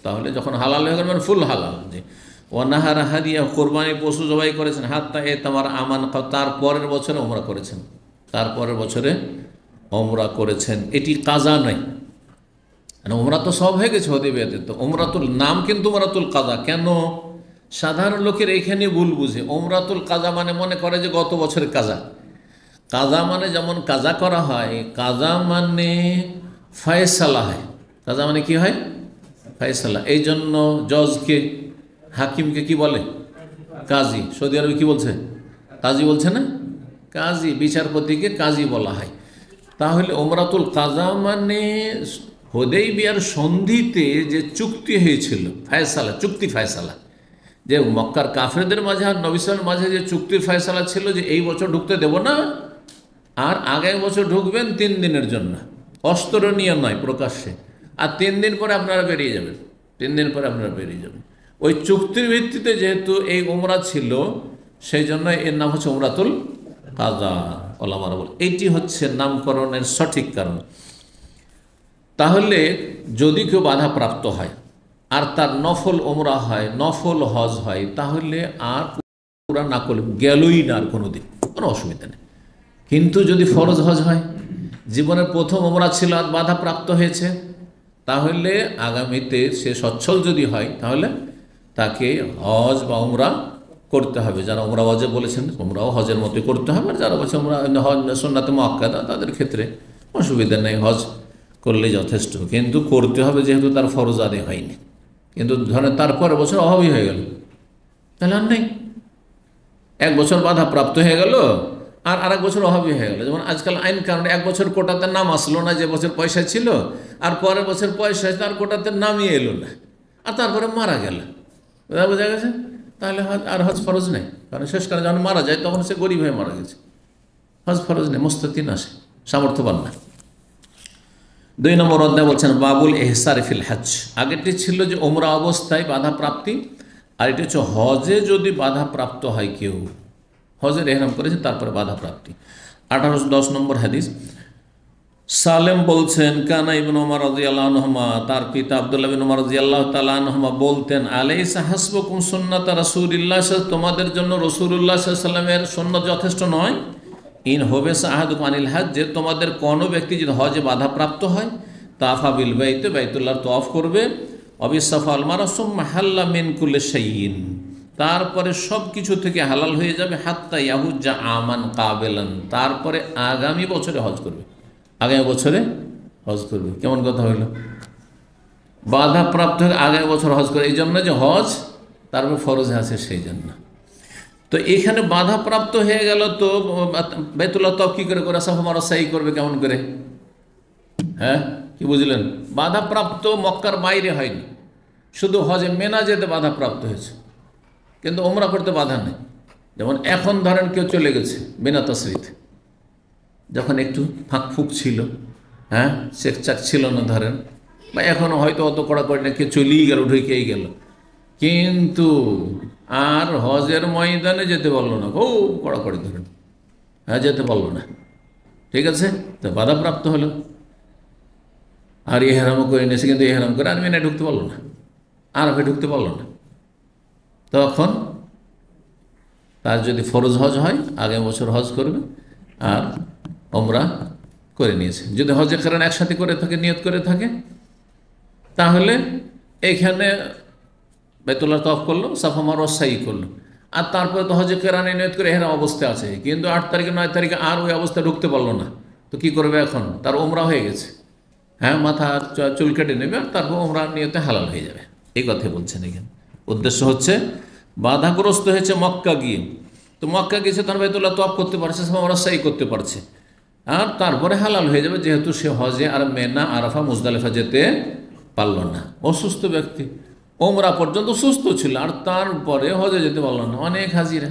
তাহলে যখন হালাল হয়ে গেলেন মানে ফুল হালাল যে ও নাহারা হাদিয়া কোরবানি পশু জবাই করেছেন হাত্তা এ তোমার আমান তার পরের বছরে ওমরা করেছেন তার পরের বছরে অমরা করেছেন এটি কাজা নয় ওমরা মানে তো সব হয়ে গেছে হদিবিয়াতে তো ওমরাতুল নাম কিন্তু ওমরাতুল কাজা কেন সাধারণ লোকের এইখানে ভুল বুঝে ওমরাতুল কাজা মানে মনে করে যে গত বছরের কাজা কাজা মানে যেমন কাজা করা হয় কাজা মানে ফয়সালা হয় কাজা মানে কি হয় ফয়সালা এই জন্য জজকে হাকিমকে কি বলে কাজী সৌদি আরবে কি বলছে কাজী বলছে না কাজী বিচারপতিকে কাজী বলা হয় তাহলে ওমরাতুল কাজা মানে হোদেই বিয়ার সন্ধিতে যে চুক্তি হয়েছিল ফায়সালা চুক্তি ফায়সালা যে মক্কার কাফেরদের মাঝে আর নবিসের মাঝে যে চুক্তির ফয়সালা ছিল যে এই বছর ঢুকতে দেব না আর আগের বছর ঢুকবেন তিন দিনের জন্য অস্ত্র নিয়ে নয় প্রকাশ্যে আর তিন দিন পরে আপনারা বেরিয়ে যাবেন তিন দিন পরে আপনারা বেরিয়ে যাবেন ওই চুক্তির ভিত্তিতে যেহেতু এই উমরা ছিল সেই জন্য এর নাম হচ্ছে উমরাতুল কাজা ওলামারা বল এটি হচ্ছে নামকরণের সঠিক কারণ তাহলে যদি কেউ বাধাপ্রাপ্ত হয় আর তার নফল ওমরা হয় নফল হজ হয় তাহলে আর পুরা করলে গেলই না আর কোনো দিন কোনো অসুবিধা নেই কিন্তু যদি ফরজ হজ হয় জীবনের প্রথম ওমরা ছিল আর বাধাপ্রাপ্ত হয়েছে তাহলে আগামীতে সে সচ্ছল যদি হয় তাহলে তাকে হজ বা ওমরা করতে হবে যারা ওমরা হজে বলেছেন ওমরাও হজের মতো করতে হবে আর যারা বলছে ওমরা হজ সন্ন্যাতে মক্কাদা তাদের ক্ষেত্রে অসুবিধা নেই হজ করলে যথেষ্ট কিন্তু করতে হবে যেহেতু তার ফরজ আদে হয়নি কিন্তু ধরে তারপর বছর অভাবই হয়ে গেল তাহলে আর নেই এক বছর বাধা প্রাপ্ত হয়ে গেল আর আর এক বছর অভাবই হয়ে গেল যেমন আজকাল আইন কারণে এক বছর কোটাতে নাম আসলো না যে বছর পয়সা ছিল আর পরের বছর পয়সা তার কোটাতে নামই এলো না আর তারপরে মারা গেল বোঝা গেছে তাহলে আর হজ ফরজ নেই কারণ শেষ কারণে যখন মারা যায় তখন সে গরিব হয়ে মারা গেছে হজ ফরজ নেই মোস্তাতিন আসে সামর্থ্যবান না দুই নম্বর অধ্যায় বলছেন বাবুল এহসার ফিল হাজ আগেরটি ছিল যে ওমরা অবস্থায় বাধা প্রাপ্তি আর এটি হচ্ছে হজে যদি বাধা প্রাপ্ত হয় কেউ হজের এহরাম করেছে তারপরে বাধা প্রাপ্তি আঠারোশো দশ নম্বর হাদিস সালেম বলছেন কানা ইবন ওমর আল্লাহমা তার পিতা আবদুল্লাহ বিন ওমর রাজিয়াল্লাহ তালাহমা বলতেন আলাই সাহাসবকুম সন্ন্যতা রসুল্লাহ তোমাদের জন্য রসুল্লাহ সাল্লামের সন্ন্য যথেষ্ট নয় ইন হবে সাহাদুক আনিল হাজ যে তোমাদের কোনো ব্যক্তি যদি হজে বাধাপ্রাপ্ত হয় তাফা বিল বাইতে বাইতুল্লাহ তফ করবে অবিসাফা আলমারাসম হাল্লা মেনকুল্লে সাইন তারপরে সব কিছু থেকে হালাল হয়ে যাবে হাত্তা ইয়াহুজা আমান কাবেলান তারপরে আগামী বছরে হজ করবে আগামী বছরে হজ করবে কেমন কথা হইল বাধাপ্রাপ্ত হয়ে আগামী বছর হজ করে এই জন্য যে হজ তারপর ফরজে আছে সেই জন্য তো এখানে বাধাপ্রাপ্ত হয়ে গেল তো বেতুল্লাহ তব কী করে করে সাহমার সাহি করবে কেমন করে হ্যাঁ কি বুঝলেন বাধাপ্রাপ্ত মক্কার বাইরে হয়নি শুধু হজে মেনা যেতে বাধাপ্রাপ্ত হয়েছে কিন্তু ওমরা করতে বাধা নেই যেমন এখন ধরেন কেউ চলে গেছে বিনা তসরিতে যখন একটু ফাঁকফুক ছিল হ্যাঁ চেক চাক ছিল না ধরেন বা এখনও হয়তো অত কড়াকড়ি না কেউ চলেই গেল ঢুকেই গেল কিন্তু আর হজের ময়দানে যেতে পারলো না খুব কড়াকড়ি ধরে হ্যাঁ যেতে পারলো না ঠিক আছে তো বাধাপ্রাপ্ত হলো আর এহারামও করে নিয়েছে কিন্তু এহারাম করে আর মেনে ঢুকতে পারলো না আরবে ঢুকতে পারলো না তখন তার যদি ফরজ হজ হয় আগামী বছর হজ করবে আর ওমরা করে নিয়েছে যদি হজের কারণ একসাথে করে থাকে নিয়ত করে থাকে তাহলে এখানে বেতুল্লাহ তফ করলো সাফা মার সাই করলো আর তারপরে তো হজে কেরানি নিয়ত করে এরা অবস্থা আছে কিন্তু আট তারিখে নয় তারিখে আর ওই অবস্থা ঢুকতে পারলো না তো কি করবে এখন তার ওমরা হয়ে গেছে হ্যাঁ মাথা চুল কেটে নেবে আর তারপর ওমরা নিয়তে হালাল হয়ে যাবে এই কথা বলছেন এখানে উদ্দেশ্য হচ্ছে বাধাগ্রস্ত হয়েছে মক্কা গিয়ে তো মক্কা গেছে তার বেতুল্লাহ তফ করতে পারছে সাফা সাই করতে পারছে আর তারপরে হালাল হয়ে যাবে যেহেতু সে হজে আর মেনা আরাফা মুজদালেফা যেতে পারল না অসুস্থ ব্যক্তি ওমরা পর্যন্ত সুস্থ ছিল আর তারপরে হজে যেতে পারল না অনেক হাজিরা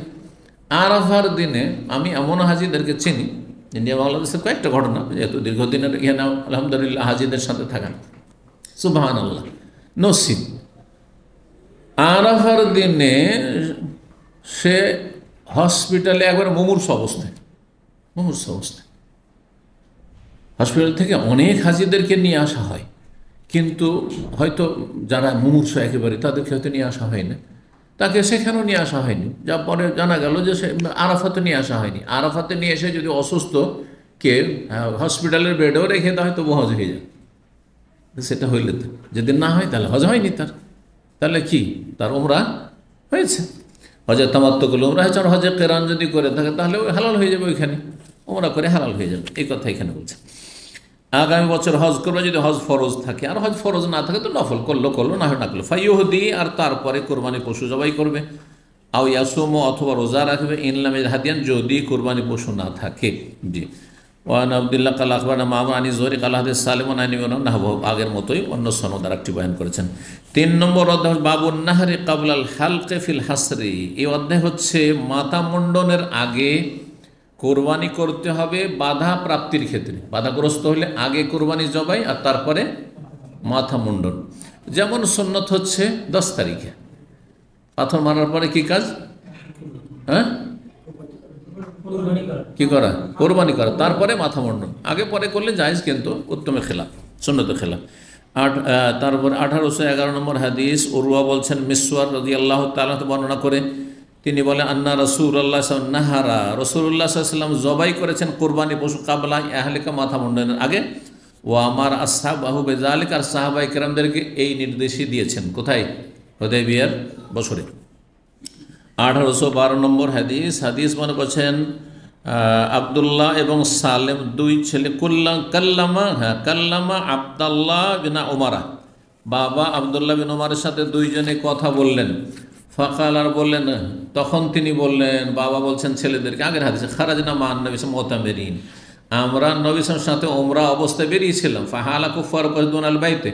আরাফার দিনে আমি এমন হাজিদেরকে চিনি ইন্ডিয়া বাংলাদেশের কয়েকটা ঘটনা যেহেতু দীর্ঘদিনের এখানে ইয়ে আলহামদুলিল্লাহ হাজিদের সাথে থাকা সুবাহান আল্লাহ নসিম আরাফার দিনে সে হসপিটালে একবার মুমূর্ষ অবস্থায় মুমূর্ষ অবস্থায় হসপিটাল থেকে অনেক হাজিদেরকে নিয়ে আসা হয় কিন্তু হয়তো যারা মুমূর্ষ একেবারে তাদেরকে হয়তো নিয়ে আসা হয়নি তাকে সেখানেও নিয়ে আসা হয়নি যা পরে জানা গেল যে সে আরাফাতে নিয়ে আসা হয়নি আরাফাতে নিয়ে এসে যদি অসুস্থ কে হ্যাঁ, হসপিটালের বেডেও রেখে দেওয়া হয়তো হজ হয়ে যায় সেটা হইলে তো যদি না হয় তাহলে হজ হয়নি তার তাহলে কি তার ওমরা হয়েছে হজের তামাত্ম করলে ওমরা হয়েছে হজের কেরান যদি করে থাকে তাহলে হালাল হয়ে যাবে ওইখানে ওমরা করে হালাল হয়ে যাবে এই কথা এখানে বলছে আগামী বছর হজ করবে যদি হজ ফরজ থাকে আর হজ ফরজ না থাকে তো নফল করলো করলো না না করলো দিয়ে আর তারপরে কোরবানি পশু জবাই করবে আও ইয়াসুম অথবা রোজা রাখবে ইনলাম হাদিয়ান যদি কোরবানি পশু না থাকে জি ওয়ান আবদুল্লাহ কাল আকবর মামা আনি জহরি কালাহাদ সালেমন আনি নাহব আগের মতোই অন্য দ্বারা একটি বয়ান করেছেন তিন নম্বর অধ্যায় বাবুর নাহারে কাবলাল হালকে ফিল হাসরি এই অধ্যায় হচ্ছে মাতামণ্ডনের আগে কোরবানি করতে হবে বাধা প্রাপ্তির ক্ষেত্রে বাধাগ্রস্ত হলে আগে কোরবানি জবাই আর তারপরে মাথা মুন্ডন যেমন সন্ন্যত হচ্ছে দশ তারিখে পাথর মারার পরে কি কাজ হ্যাঁ কি করা কোরবানি করা তারপরে মাথা মুন্ডন আগে পরে করলে যাইজ কিন্তু উত্তমে খেলা সন্ন্যত খেলা আট তারপর আঠারোশো এগারো নম্বর হাদিস ওরুয়া বলছেন মিসওয়ার রদি আল্লাহ তালা বর্ণনা করে তিনি বলে আন্না রসুল আল্লাহ নাহারা রসুল্লাহ সাল্লাম জবাই করেছেন কোরবানি পশু কাবলা এহালিকা মাথা মুন্ডনের আগে ও আমার আসাহ বাহু বেজালিক আর সাহাবাই ইকরামদেরকে এই নির্দেশই দিয়েছেন কোথায় হদয় বিয়ার বছরে আঠারোশো বারো নম্বর হাদিস হাদিস মনে করছেন আবদুল্লাহ এবং সালেম দুই ছেলে কুল্লা কাল্লামা হ্যাঁ কাল্লামা আবদাল্লাহ বিনা ওমারা বাবা আবদুল্লাহ বিন ওমারের সাথে দুইজনে কথা বললেন ফাঁকাল আর বললেন তখন তিনি বললেন বাবা বলছেন ছেলেদেরকে আগের খারাজ খারাজিনা মান নবীস মতামেরিন আমরা নবীসের সাথে ওমরা অবস্থায় বেরিয়েছিলাম ফাহালা কুফার বজদুন বাইতে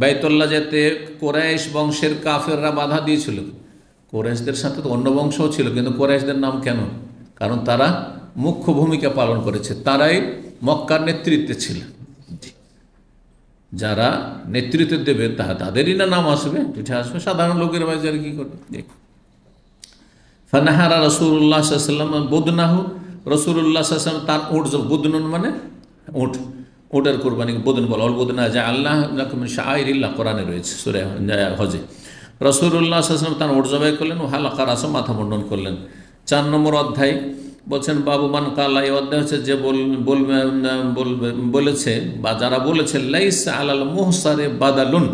বাইতল্লা যেতে কোরাইশ বংশের কাফেররা বাধা দিয়েছিল কোরাইশদের সাথে তো অন্য বংশও ছিল কিন্তু কোরাইশদের নাম কেন কারণ তারা মুখ্য ভূমিকা পালন করেছে তারাই মক্কার নেতৃত্বে ছিলেন যারা নেতৃত্ব দেবে তা তাদেরই না নাম আসবে পিঠে আসবে সাধারণ লোকের বাজারে কি করবে দেখ ফানাহারা রসুল্লাহ সাল্লাম বোধনাহু রসুল্লাহ সাল্লাম তার ওট বোধনন মানে ওট ওটার কোরবানি বোধন বল অল বোধনা যা আল্লাহ শাহরিল্লাহ কোরআনে রয়েছে সুরে হজে রসুল্লাহ সাল্লাম তার ওট জবাই করলেন ও হালাকার আসম মাথা মন্ডন করলেন চার নম্বর অধ্যায় বলছেন বাবু মান কালা এই অধ্যায় হচ্ছে যে বলবে বলেছে বা যারা বলেছে লাইস আলাল মোহসারে বাদালুন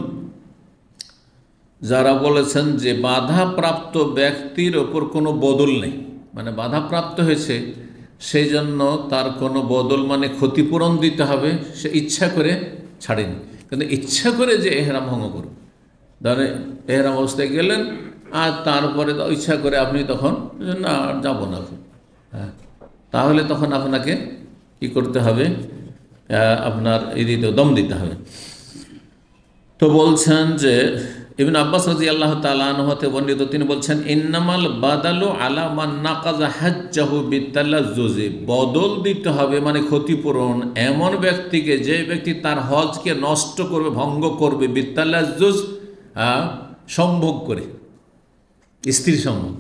যারা বলেছেন যে বাধাপ্রাপ্ত ব্যক্তির ওপর কোনো বদল নেই মানে বাধাপ্রাপ্ত হয়েছে সেই জন্য তার কোনো বদল মানে ক্ষতিপূরণ দিতে হবে সে ইচ্ছা করে ছাড়েনি কিন্তু ইচ্ছা করে যে এহরাম ভঙ্গ করুন ধরে এহরাম অবস্থায় গেলেন আর তারপরে ইচ্ছা করে আপনি তখন না আর যাবো না হ্যাঁ। তাহলে তখন আপনাকে কি করতে হবে আপনার এই দিতে দম দিতে হবে তো বলছেন যে ইবিন আব্বাস রাজি আল্লাহ তালতে বন্ডিত তিনি বলছেন ইন্নামাল বাদালু আলামান্নাকাজে বদল দিতে হবে মানে ক্ষতিপূরণ এমন ব্যক্তিকে যে ব্যক্তি তার হজকে নষ্ট করবে ভঙ্গ করবে বিত্তাল্লাজুজ সম্ভোগ করে স্ত্রী সম্ভব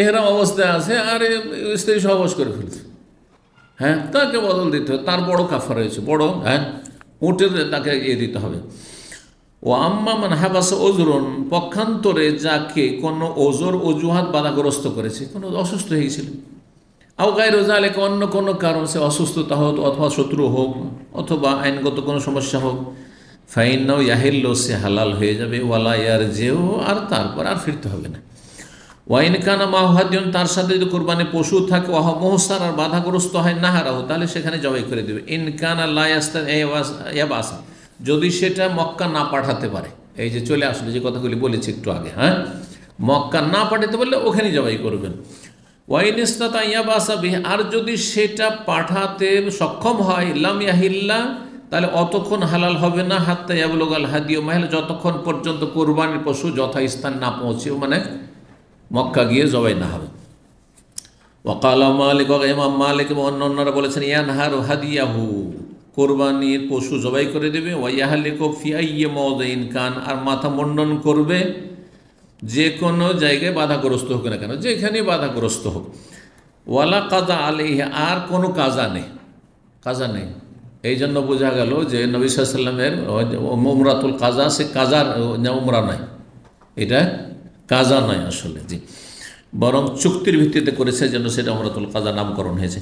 এহরাম অবস্থায় আছে আর স্ত্রী সহবাস করে ফেলছে হ্যাঁ তাকে বদল দিতে হবে তার বড় কাফা রয়েছে বড় হ্যাঁ উঠে তাকে ইয়ে দিতে হবে ও আম্মা মানে হাবাস ওজরুন পক্ষান্তরে যাকে কোনো ওজোর অজুহাত বাধাগ্রস্ত করেছে কোনো অসুস্থ হয়েছিল আও গায়ে রোজা আলেকে অন্য কোনো কারণ সে অসুস্থতা হোক অথবা শত্রু হোক অথবা আইনগত কোনো সমস্যা হোক ফাইন নাও ইয়াহিল্লো সে হালাল হয়ে যাবে ওয়ালা ইয়ার যেও আর তারপর আর ফিরতে হবে না ওয়াইনকানা মাহাদিয়ন তার সাথে যদি কোরবানি পশু থাকে ওয়াহ আর বাধাগ্রস্ত হয় নাহারাহ তাহলে সেখানে জবাই করে দেবে ইনকানা যদি সেটা মক্কা না পাঠাতে পারে এই যে চলে আসলো যে কথাগুলি বলেছি একটু আগে হ্যাঁ মক্কা না পাঠাতে পারলে ওখানে জবাই করবেন ওয়াইনিস্তা তাইয়াবাসাবি আর যদি সেটা পাঠাতে সক্ষম হয় ইলাম ইয়াহিল্লা তাহলে অতক্ষণ হালাল হবে না হাত্তা ইয়াবুল হাদিও মাহিল যতক্ষণ পর্যন্ত কোরবানির পশু যথাস্থান না পৌঁছে মানে মক্কা গিয়ে জবাই না হবে ওকালা মালিক এমাম মালিক এবং অন্য অন্যরা বলেছেন ইয়ানহার হাদিয়াহু কোরবানির পশু জবাই করে দেবে লেখক ফিয়াইয়ে ইন কান আর মাথা মণ্ডন করবে যে কোনো জায়গায় বাধাগ্রস্ত হোক না কেন যেখানে বাধাগ্রস্ত হোক ওয়ালা কাজা আলিহা আর কোনো কাজা নেই কাজা নেই এই জন্য বোঝা গেল যে নবী সাল্লামের উমরাতুল কাজা সে কাজার উমরা নাই এটা কাজা নয় আসলে জি বরং চুক্তির ভিত্তিতে করেছে যেন সেটা অমরাতুল কাজা নামকরণ হয়েছে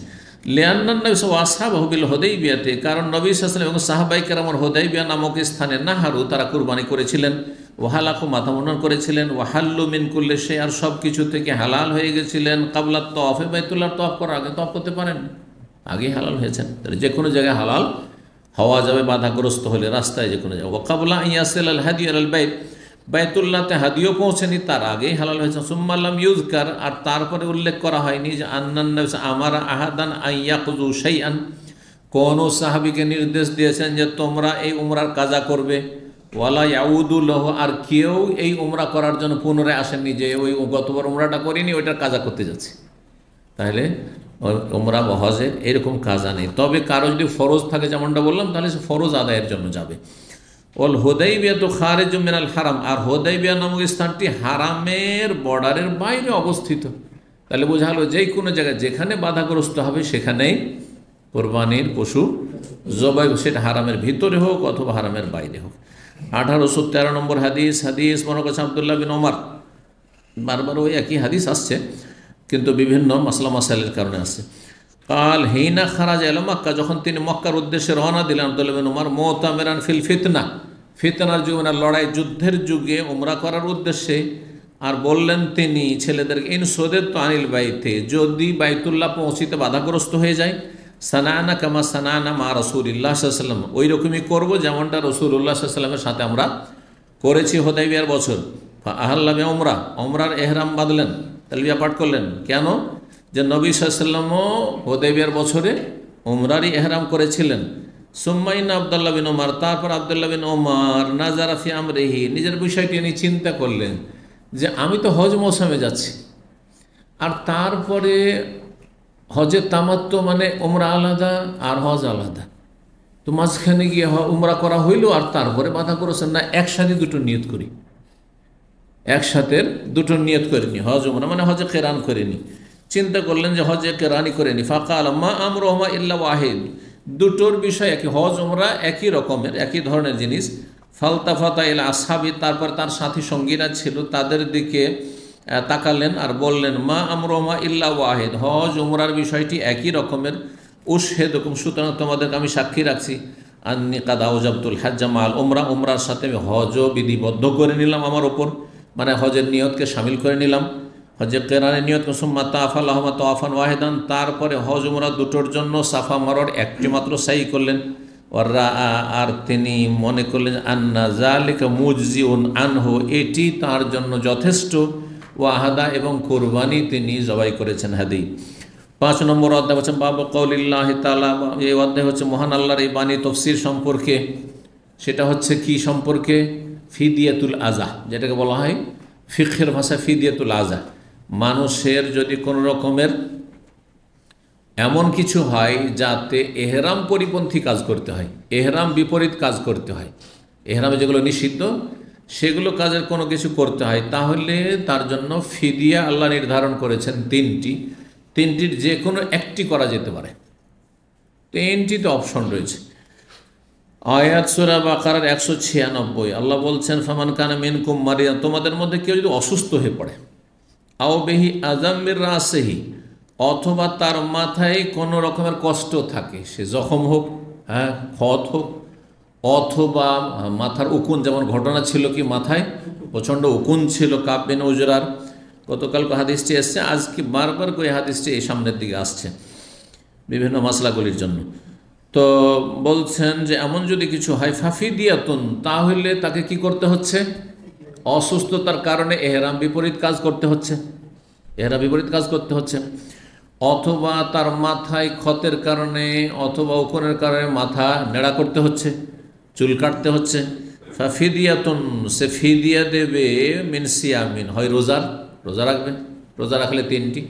লিয়ান্নান নবী সব আসাব হবিল হদেই বিয়াতে কারণ নবী সাসলাম এবং সাহাবাই কেরামর হদেই বিয়া নামক স্থানে নাহারু তারা কুরবানি করেছিলেন ওহালাকু মাথা মনন করেছিলেন ওয়াহাল্লু মিন করলে সে আর সব কিছু থেকে হালাল হয়ে গেছিলেন কাবলা তফে বাইতুল্লাহ তফ করার আগে তফ করতে পারেন আগেই হালাল হয়েছেন যে কোনো জায়গায় হালাল হওয়া যাবে বাধাগ্রস্ত হলে রাস্তায় যে কোনো জায়গায় ওকাবলা ইয়াসেল আল হাদি আল বাইত বায়তুল্লাতে হাদিও পৌঁছেনি তার আগেই হালাল হয়েছে সুম্মাল্লাম ইউজকার আর তারপরে উল্লেখ করা হয়নি যে আন্নান আমার আহাদান আইয়াকুজু সাইয়ান কোনো সাহাবিকে নির্দেশ দিয়েছেন যে তোমরা এই উমরার কাজা করবে ওয়ালা ইয়াউদুল্লাহ আর কেউ এই উমরা করার জন্য পুনরায় আসেননি যে ওই গতবার উমরাটা করিনি ওইটার কাজা করতে যাচ্ছে তাহলে উমরা বা এরকম কাজা নেই তবে কারো যদি ফরজ থাকে যেমনটা বললাম তাহলে সে ফরজ আদায়ের জন্য যাবে ওল হোদাইবিয়া তো খারেজ মিনাল হারাম আর হোদাইবিয়া নামক স্থানটি হারামের বর্ডারের বাইরে অবস্থিত তাহলে বোঝা হলো যে কোনো জায়গায় যেখানে বাধাগ্রস্ত হবে সেখানেই কোরবানির পশু জবাই সেটা হারামের ভিতরে হোক অথবা হারামের বাইরে হোক আঠারোশো তেরো নম্বর হাদিস হাদিস মনে করছে আবদুল্লাহ বিন ওমার বারবার ওই একই হাদিস আসছে কিন্তু বিভিন্ন মাসলা মাসাইলের কারণে আসছে কাল হেইনা খারাজ এল মক্কা যখন তিনি মক্কার উদ্দেশ্যে রওনা দিলেন আবদুল্লাহ বিন ওমার মোতামেরান ফিল ফিতনা ফিতনার যুগ মানে লড়াই যুদ্ধের যুগে উমরা করার উদ্দেশ্যে আর বললেন তিনি ছেলেদেরকে ইন সোদের তো আনিল বাইতে যদি বাইতুল্লাহ পৌঁছিতে বাধাগ্রস্ত হয়ে যায় সানানা কামা সানানা মা রসুল্লাহ সাল্লাম ওই রকমই করবো যেমনটা উল্লাহ সাল্লামের সাথে আমরা করেছি হোদাই বিয়ার বছর আহল্লামে ওমরা ওমরার এহরাম বাঁধলেন তালবিয়া পাঠ করলেন কেন যে নবী সাল্লামও বিয়ার বছরে ওমরারই এহরাম করেছিলেন সোম্মাইন আবদুল্লাহ বিন ওমার তারপর আবদুল্লাহ বিন ওমার নাজারাফি আমরেহি নিজের বিষয়টি নিয়ে চিন্তা করলেন যে আমি তো হজ মৌসুমে যাচ্ছি আর তারপরে হজের তামাত্ম মানে ওমরা আলাদা আর হজ আলাদা তো মাঝখানে গিয়ে উমরা করা হইল আর তারপরে বাধা করেছেন না একসাথে দুটো নিয়ত করি একসাথে দুটো নিয়ত করে নি হজ উমরা মানে হজে কেরান করে নি চিন্তা করলেন যে হজে কেরানি করে নি ফাঁকা আলম্মা আমর ইল্লা ওয়াহিদ দুটোর বিষয় একই হজ ওমরা একই রকমের একই ধরনের জিনিস ফালতাফাতা এল আসাবি তারপর তার সাথী সঙ্গীরা ছিল তাদের দিকে তাকালেন আর বললেন মা আমরমা ইল্লা ওয়াহেদ হজ উমরার বিষয়টি একই রকমের উসহেদ সুতরাং তোমাদেরকে আমি সাক্ষী রাখছি আন্নি কাদা ওজাবতুল হাজ্জামাল ওমরা ওমরার সাথে আমি হজও বিধিবদ্ধ করে নিলাম আমার ওপর মানে হজের নিয়তকে সামিল করে নিলাম হজে কেরানের নিয়ত কুসুম্মা তাফা আল্লাহমা আফান ওয়াহেদান তারপরে হজ উমরা দুটোর জন্য সাফা মরর একটি মাত্র সাই করলেন ওররা আর তিনি মনে করলেন আন্না জালিকা মুজি উন আনহো এটি তার জন্য যথেষ্ট ওয়াহাদা এবং কোরবানি তিনি জবাই করেছেন হাদি পাঁচ নম্বর অধ্যায় হচ্ছে বাবু কৌলিল্লাহ তালা এই অধ্যায় হচ্ছে মহান আল্লাহর এই বাণী তফসির সম্পর্কে সেটা হচ্ছে কি সম্পর্কে ফিদিয়াতুল আজা যেটাকে বলা হয় ফিখের ভাষা ফিদিয়াতুল আজা মানুষের যদি কোনো রকমের এমন কিছু হয় যাতে এহরাম পরিপন্থী কাজ করতে হয় এহরাম বিপরীত কাজ করতে হয় এহরামে যেগুলো নিষিদ্ধ সেগুলো কাজের কোনো কিছু করতে হয় তাহলে তার জন্য ফিদিয়া আল্লাহ নির্ধারণ করেছেন তিনটি তিনটির যে কোনো একটি করা যেতে পারে তিনটিতে অপশন রয়েছে আয়াত সুরা বাকার একশো ছিয়ানব্বই আল্লাহ বলছেন ফমান কানা মিনকুম মারিয়া তোমাদের মধ্যে কেউ যদি অসুস্থ হয়ে পড়ে আওবেহি আজাম্মির রাসেহি অথবা তার মাথায় কোনো রকমের কষ্ট থাকে সে জখম হোক হ্যাঁ ক্ষত হোক অথবা মাথার উকুন যেমন ঘটনা ছিল কি মাথায় প্রচণ্ড উকুন ছিল কাব্যেন উজরার গতকাল হাদিসটি এসছে আজকে বারবার করে হাদিসটি এই সামনের দিকে আসছে বিভিন্ন মশলাগুলির জন্য তো বলছেন যে এমন যদি কিছু হয় ফাফি দিয়াতুন তাহলে তাকে কি করতে হচ্ছে অসুস্থতার কারণে এহরাম বিপরীত কাজ করতে হচ্ছে এহরাম বিপরীত কাজ করতে হচ্ছে অথবা তার মাথায় ক্ষতের কারণে অথবা ওকনের কারণে মাথা নেড়া করতে হচ্ছে চুল কাটতে হচ্ছে ফাফিদিয়াতুন সে ফিদিয়া দেবে মিনসিয়ামিন হয় রোজার রোজা রাখবে রোজা রাখলে তিনটি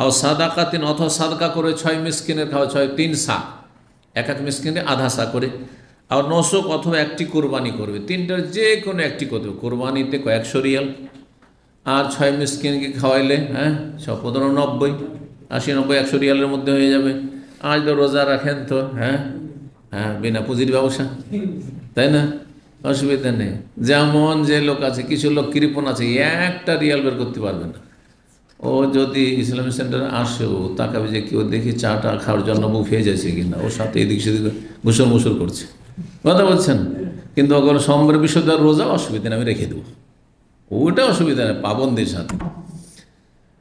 আর সাদাকা তিন অথবা সাদকা করে ছয় মিসকিনের খাওয়া ছয় তিন সা এক এক মিসকিনে আধা সা করে আর নশো অথবা একটি কোরবানি করবে তিনটার যে কোনো একটি করবে কোরবানিতে কয়েকশো রিয়াল আর ছয় মিসকিনকে খাওয়াইলে হ্যাঁ ছ পনেরো নব্বই আশি নব্বই একশো রিয়ালের মধ্যে হয়ে যাবে আজ তো রোজা রাখেন তো হ্যাঁ হ্যাঁ বিনা পুঁজির ব্যবসা তাই না অসুবিধা নেই যেমন যে লোক আছে কিছু লোক কৃপণ আছে একটা রিয়াল বের করতে পারবে না ও যদি ইসলামিক সেন্টার ও তাকাবে যে কেউ দেখি চাটা খাওয়ার জন্য বুফে যাচ্ছে কিনা ওর সাথে এদিক সেদিক গুসর মুসুর করছে কথা বলছেন কিন্তু ওখানে সোমবার বিশ্বদার রোজা অসুবিধা নেই আমি রেখে দেবো ওটা অসুবিধা নেই পাবনদের সাথে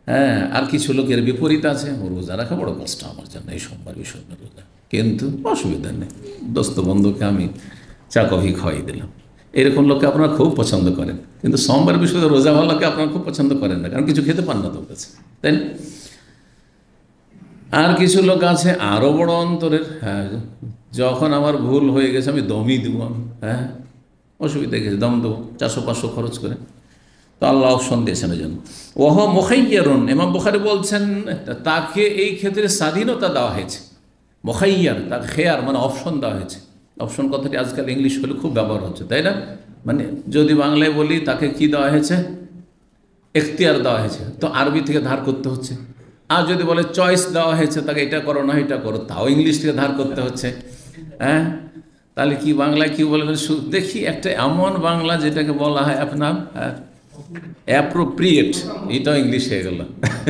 হ্যাঁ আর কিছু লোকের বিপরীত আছে রোজা রাখা বড় কষ্ট আমার জন্য এই সোমবার বিশ্বদার রোজা কিন্তু অসুবিধা নেই দোস্ত বন্ধুকে আমি চা কফি খাওয়াই দিলাম এরকম লোককে আপনারা খুব পছন্দ করেন কিন্তু সোমবার বিশ্বদার রোজা ভালোকে আপনারা খুব পছন্দ করেন না কারণ কিছু খেতে পান না তোর কাছে তাই না আর কিছু লোক আছে আরও বড় অন্তরের হ্যাঁ যখন আমার ভুল হয়ে গেছে আমি দমই দেবো আমি হ্যাঁ অসুবিধা গেছে দম দেবো চারশো পাঁচশো খরচ করে তো আল্লাহ অপশন দিয়েছেন ওই জন্য ওহ মোখাইয়ারুন এমাম বোখারি বলছেন তাকে এই ক্ষেত্রে স্বাধীনতা দেওয়া হয়েছে মোখাইয়ার তাকে খেয়ার মানে অপশন দেওয়া হয়েছে অপশন কথাটি আজকাল ইংলিশ হলে খুব ব্যবহার হচ্ছে তাই না মানে যদি বাংলায় বলি তাকে কি দেওয়া হয়েছে এখতিয়ার দেওয়া হয়েছে তো আরবি থেকে ধার করতে হচ্ছে আর যদি বলে চয়েস দেওয়া হয়েছে তাকে এটা করো না এটা করো তাও ইংলিশ থেকে ধার করতে হচ্ছে হ্যাঁ তাহলে কি বাংলা কি বলে দেখি একটা এমন বাংলা যেটাকে বলা হয় আপনার অ্যাপ্রোপ্রিয়েট এটাও ইংলিশ হয়ে গেল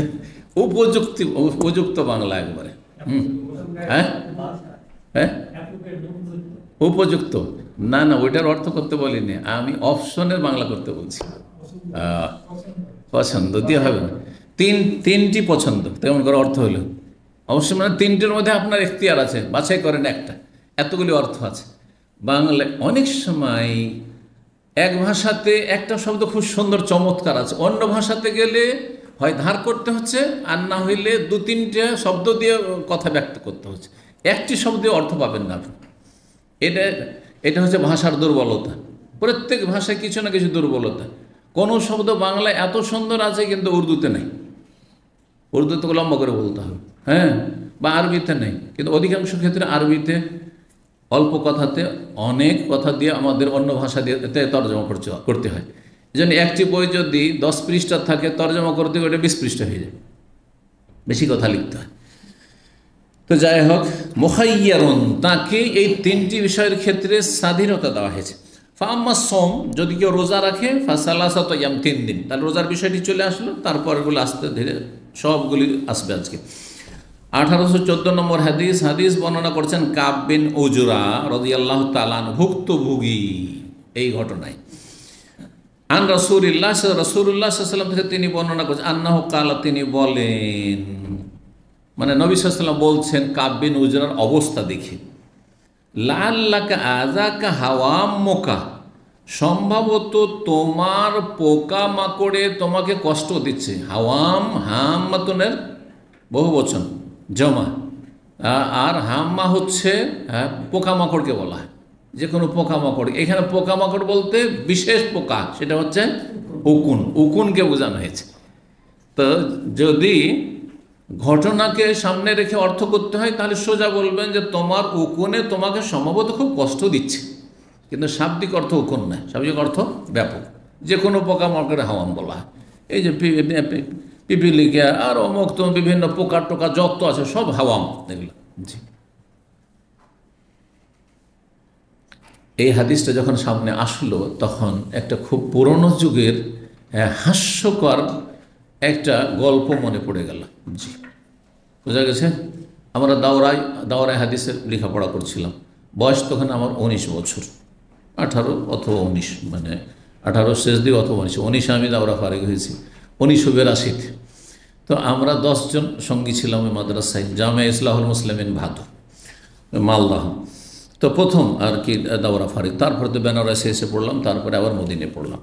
উপযুক্তি উপযুক্ত বাংলা একবারে হুম হ্যাঁ হ্যাঁ উপযুক্ত না না ওইটার অর্থ করতে বলিনি আমি অপশনের বাংলা করতে বলছি পছন্দ দিয়ে হবে না তিন তিনটি পছন্দ তেমন করে অর্থ হলো অবশ্যই মানে তিনটির মধ্যে আপনার এখতিয়ার আছে বাছাই করেন একটা এতগুলি অর্থ আছে বাংলা অনেক সময় এক ভাষাতে একটা শব্দ খুব সুন্দর চমৎকার আছে অন্য ভাষাতে গেলে হয় ধার করতে হচ্ছে আর না হইলে দু তিনটে শব্দ দিয়ে কথা ব্যক্ত করতে হচ্ছে একটি শব্দে অর্থ পাবেন না আপনি এটা এটা হচ্ছে ভাষার দুর্বলতা প্রত্যেক ভাষায় কিছু না কিছু দুর্বলতা কোনো শব্দ বাংলায় এত সুন্দর আছে কিন্তু উর্দুতে নেই উর্দু তো লম্বা করে বলতে হবে হ্যাঁ বা আরবিতে নেই কিন্তু অধিকাংশ ক্ষেত্রে আরবিতে অল্প কথাতে অনেক কথা দিয়ে আমাদের অন্য ভাষা দিয়ে তর্জমা করতে হয় এই জন্য একটি বই যদি দশ পৃষ্ঠা থাকে তর্জমা করতে ওটা বিশ পৃষ্ঠা হয়ে যায় বেশি কথা লিখতে হয় তো যাই হোক মোখাইয়ারন তাকে এই তিনটি বিষয়ের ক্ষেত্রে স্বাধীনতা দেওয়া হয়েছে ফাম্মা সোম যদি কেউ রোজা রাখে ফাসালাসাত ইয়াম তিন দিন তাহলে রোজার বিষয়টি চলে আসলো তারপরগুলো আস্তে ধীরে সবগুলি আসবে আজকে আঠারোশো চোদ্দ নম্বর হাদিস হাদিস বর্ণনা করছেন কাব্বিন ওজুরা রদিয়াল্লাহ তালান ভুক্তভোগী এই ঘটনায় আন রসুল্লাহ রসুল্লাহ থেকে তিনি বর্ণনা করছেন আন্নাহ কালা তিনি বলেন মানে নবী সাল্লাম বলছেন কাব্বিন উজরার অবস্থা দেখে লাল্লাকা আজাকা হাওয়া মোকা সম্ভবত তোমার পোকা মাকড়ে তোমাকে কষ্ট দিচ্ছে হাওয়াম মাতনের বহু বচন জমা আর হাম্মা হচ্ছে পোকামাকড়কে বলা যে কোনো পোকামাকড় এখানে পোকামাকড় বলতে বিশেষ পোকা সেটা হচ্ছে উকুন উকুনকে বোঝানো হয়েছে তো যদি ঘটনাকে সামনে রেখে অর্থ করতে হয় তাহলে সোজা বলবেন যে তোমার উকুনে তোমাকে সম্ভবত খুব কষ্ট দিচ্ছে কিন্তু শাব্দিক অর্থ উকন নয় শাব্দিক অর্থ ব্যাপক যে কোনো পোকা মর্কের হাওয়ান বলা এই যে পিপিলিকা আর অমুক তো বিভিন্ন পোকা টোকা যত আছে সব হাওয়াম এগুলো জি এই হাদিসটা যখন সামনে আসলো তখন একটা খুব পুরনো যুগের হাস্যকর একটা গল্প মনে পড়ে গেল জি বোঝা গেছে আমরা দাওরাই দাওরাই হাদিসের লেখাপড়া করছিলাম বয়স তখন আমার উনিশ বছর আঠারো অথবা উনিশ মানে আঠারো শেষ দিয়ে অথবা উনিশ উনিশে আমি আমরা ফারেক হয়েছি উনিশশো বেরাশিতে তো আমরা দশজন সঙ্গী ছিলাম ওই মাদ্রাসায় জামে ইসলাহুল মুসলিমিন ভাদু মাল্লাহ তো প্রথম আর কি দাওরা ফারিক তারপরে তো বেনারসে এসে পড়লাম তারপরে আবার মদিনে পড়লাম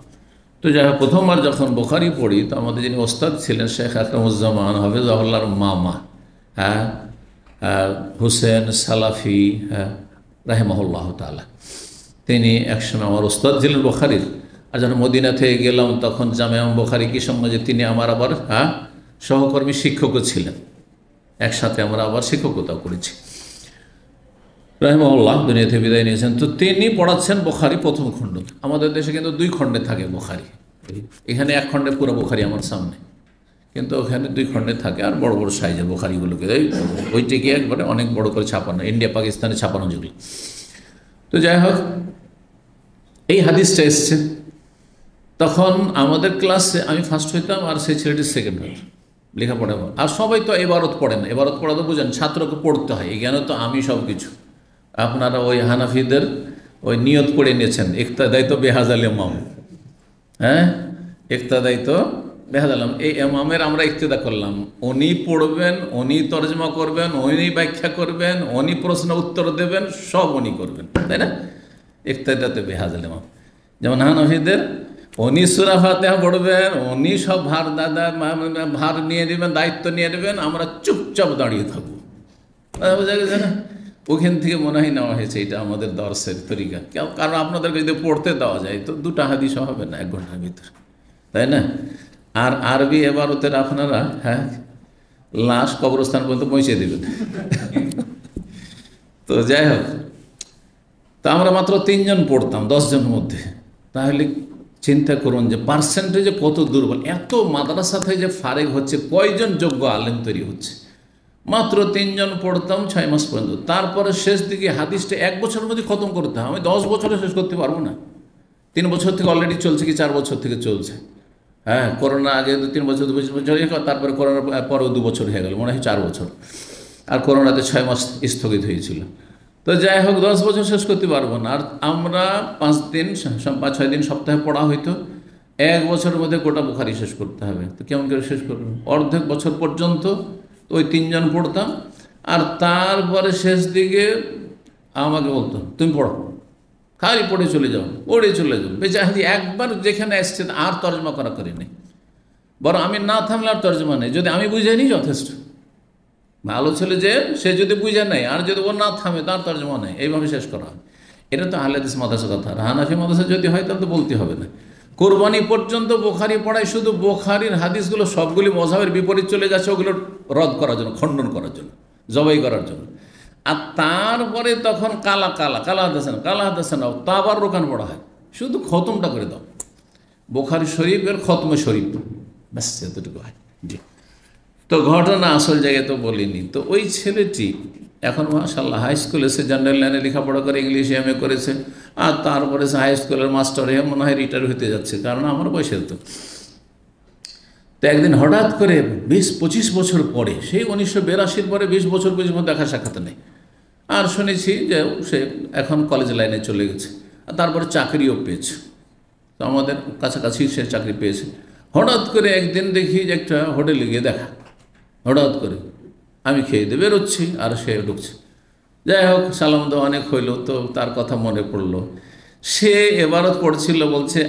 তো যাই হোক প্রথমবার যখন বোখারি পড়ি তো আমাদের যিনি ওস্তাদ ছিলেন শেখ আকরামুজ্জামান হাফিজাহুল্লাহর মামা হ্যাঁ হুসেন সালাফি হ্যাঁ রাহেমহল্লাহ তালা তিনি একসময় আমার ওস্তাদ ছিলেন বোখারির আর যখন মদিনা থেকে গেলাম তখন জামায়াম বোখারি কি সঙ্গে যে তিনি আমার আবার হ্যাঁ সহকর্মী শিক্ষকও ছিলেন একসাথে আমরা আবার শিক্ষকতা করেছি দুনিয়া থেকে বিদায় নিয়েছেন তো তিনি পড়াচ্ছেন বোখারি প্রথম খণ্ড আমাদের দেশে কিন্তু দুই খণ্ডে থাকে বোখারি এখানে এক খণ্ডে পুরো বোখারি আমার সামনে কিন্তু ওখানে দুই খণ্ডে থাকে আর বড় বড় সাইজের বখারিগুলোকে ওইটিকে একবারে অনেক বড় করে ছাপানো ইন্ডিয়া পাকিস্তানে ছাপানো যেগুলো তো যাই হোক এই হাদিসটা এসছে তখন আমাদের ক্লাসে আমি ফার্স্ট হইতাম আর সেই ছেলেটি সেকেন্ড হইতাম লেখাপড়া আর সবাই তো এবারত পড়ে না এবারত পড়া তো বোঝেন ছাত্রকে পড়তে হয় এখানে তো আমি সব কিছু আপনারা ওই হানাফিদের ওই নিয়ত করে নিয়েছেন দায়িত্ব তো আল এমাম হ্যাঁ দায়িত্ব বেহাজ আলম হ্যাঁ? এই এমামের আমরা ইফতেদা করলাম উনি পড়বেন উনি তর্জমা করবেন উনি ব্যাখ্যা করবেন উনি প্রশ্ন উত্তর দেবেন সব উনি করবেন তাই না ইফতারিটাতে বেহাজাল ইমাম যেমন হানাফিদের উনি সুরা ফাতে পড়বেন উনি সব ভার দাদা ভার নিয়ে নেবেন দায়িত্ব নিয়ে নেবেন আমরা চুপচাপ দাঁড়িয়ে থাকবো বোঝা গেছে না ওখান থেকে মনে হয় নেওয়া হয়েছে এটা আমাদের দর্শের তরিকা কারণ আপনাদেরকে যদি পড়তে দেওয়া যায় তো দুটা হাদিস হবে না এক ঘন্টার ভিতরে তাই না আর আরবি এবার ওদের আপনারা হ্যাঁ লাশ কবরস্থান পর্যন্ত পৌঁছে দেবেন তো যাই হোক তা আমরা মাত্র তিনজন পড়তাম দশজন মধ্যে তাহলে চিন্তা করুন যে পার্সেন্টেজে কত দুর্বল এত মাদ্রাসা থেকে যে ফারেক হচ্ছে কয়জন যোগ্য আলেম তৈরি হচ্ছে মাত্র তিনজন পড়তাম ছয় মাস পর্যন্ত তারপরে শেষ দিকে হাদিসটা এক বছরের মধ্যে খতম করতে হয় আমি দশ বছরে শেষ করতে পারবো না তিন বছর থেকে অলরেডি চলছে কি চার বছর থেকে চলছে হ্যাঁ করোনা আগে দু তিন বছর দু বছর বছর তারপরে করোনার পরেও দু বছর হয়ে গেল মনে হয় চার বছর আর করোনাতে ছয় মাস স্থগিত হয়েছিল তো যাই হোক দশ বছর শেষ করতে পারবো না আর আমরা পাঁচ দিন পাঁচ ছয় দিন সপ্তাহে পড়া হইতো এক বছরের মধ্যে গোটা বুখারি শেষ করতে হবে তো কেমন করে শেষ করবো অর্ধেক বছর পর্যন্ত ওই তিনজন পড়তাম আর তারপরে শেষ দিকে আমাকে বলতো তুমি পড়ো খালি পড়ে চলে যাও পড়ে চলে যাও বেচারি একবার যেখানে এসছেন আর তর্জমা করা করিনি বরং আমি না থামলে আর তর্জমা নেই যদি আমি বুঝাইনি নিই যথেষ্ট ভালো ছেলে যে সে যদি বুঝে নেয় আর যদি ও না থামে তার জমা নেই এইভাবে শেষ করা হয় এটা তো আহলেদিস মাদাসের কথা রাহানাফি মাদাসা যদি হয় তাহলে তো বলতে হবে না কোরবানি পর্যন্ত বোখারি পড়ায় শুধু বোখারির হাদিসগুলো সবগুলি মজাবের বিপরীত চলে যাচ্ছে ওগুলো রদ করার জন্য খণ্ডন করার জন্য জবাই করার জন্য আর তারপরে তখন কালা কালা কালা হাদাসান কালা হাদাসান তা আবার রোকান পড়া হয় শুধু খতমটা করে দাও বোখারি শরীফের খতম শরীফ ব্যাস এতটুকু হয় জি তো ঘটনা আসল জায়গায় তো বলিনি তো ওই ছেলেটি এখন মাসাল্লাহ হাই স্কুলে সে জেনারেল লাইনে লেখাপড়া করে ইংলিশ এম এ করেছে আর তারপরে সে হাই স্কুলের মাস্টার হয়ে মনে হয় রিটায়ার হতে যাচ্ছে কারণ আমার বয়সের তো তো একদিন হঠাৎ করে বিশ পঁচিশ বছর পরে সেই উনিশশো বিরাশির পরে বিশ বছর পর্যন্ত দেখা সাক্ষাৎ নেই আর শুনেছি যে সে এখন কলেজ লাইনে চলে গেছে আর তারপরে চাকরিও পেয়েছে তো আমাদের কাছাকাছি সে চাকরি পেয়েছে হঠাৎ করে একদিন দেখি যে একটা হোটেলে গিয়ে দেখা হঠাৎ করে আমি খেয়ে দিয়ে বেরোচ্ছি আর সে ঢুকছে যাই হোক সালাম তো অনেক হইল তো তার কথা মনে পড়লো সে এবারত পড়ছিল বলছে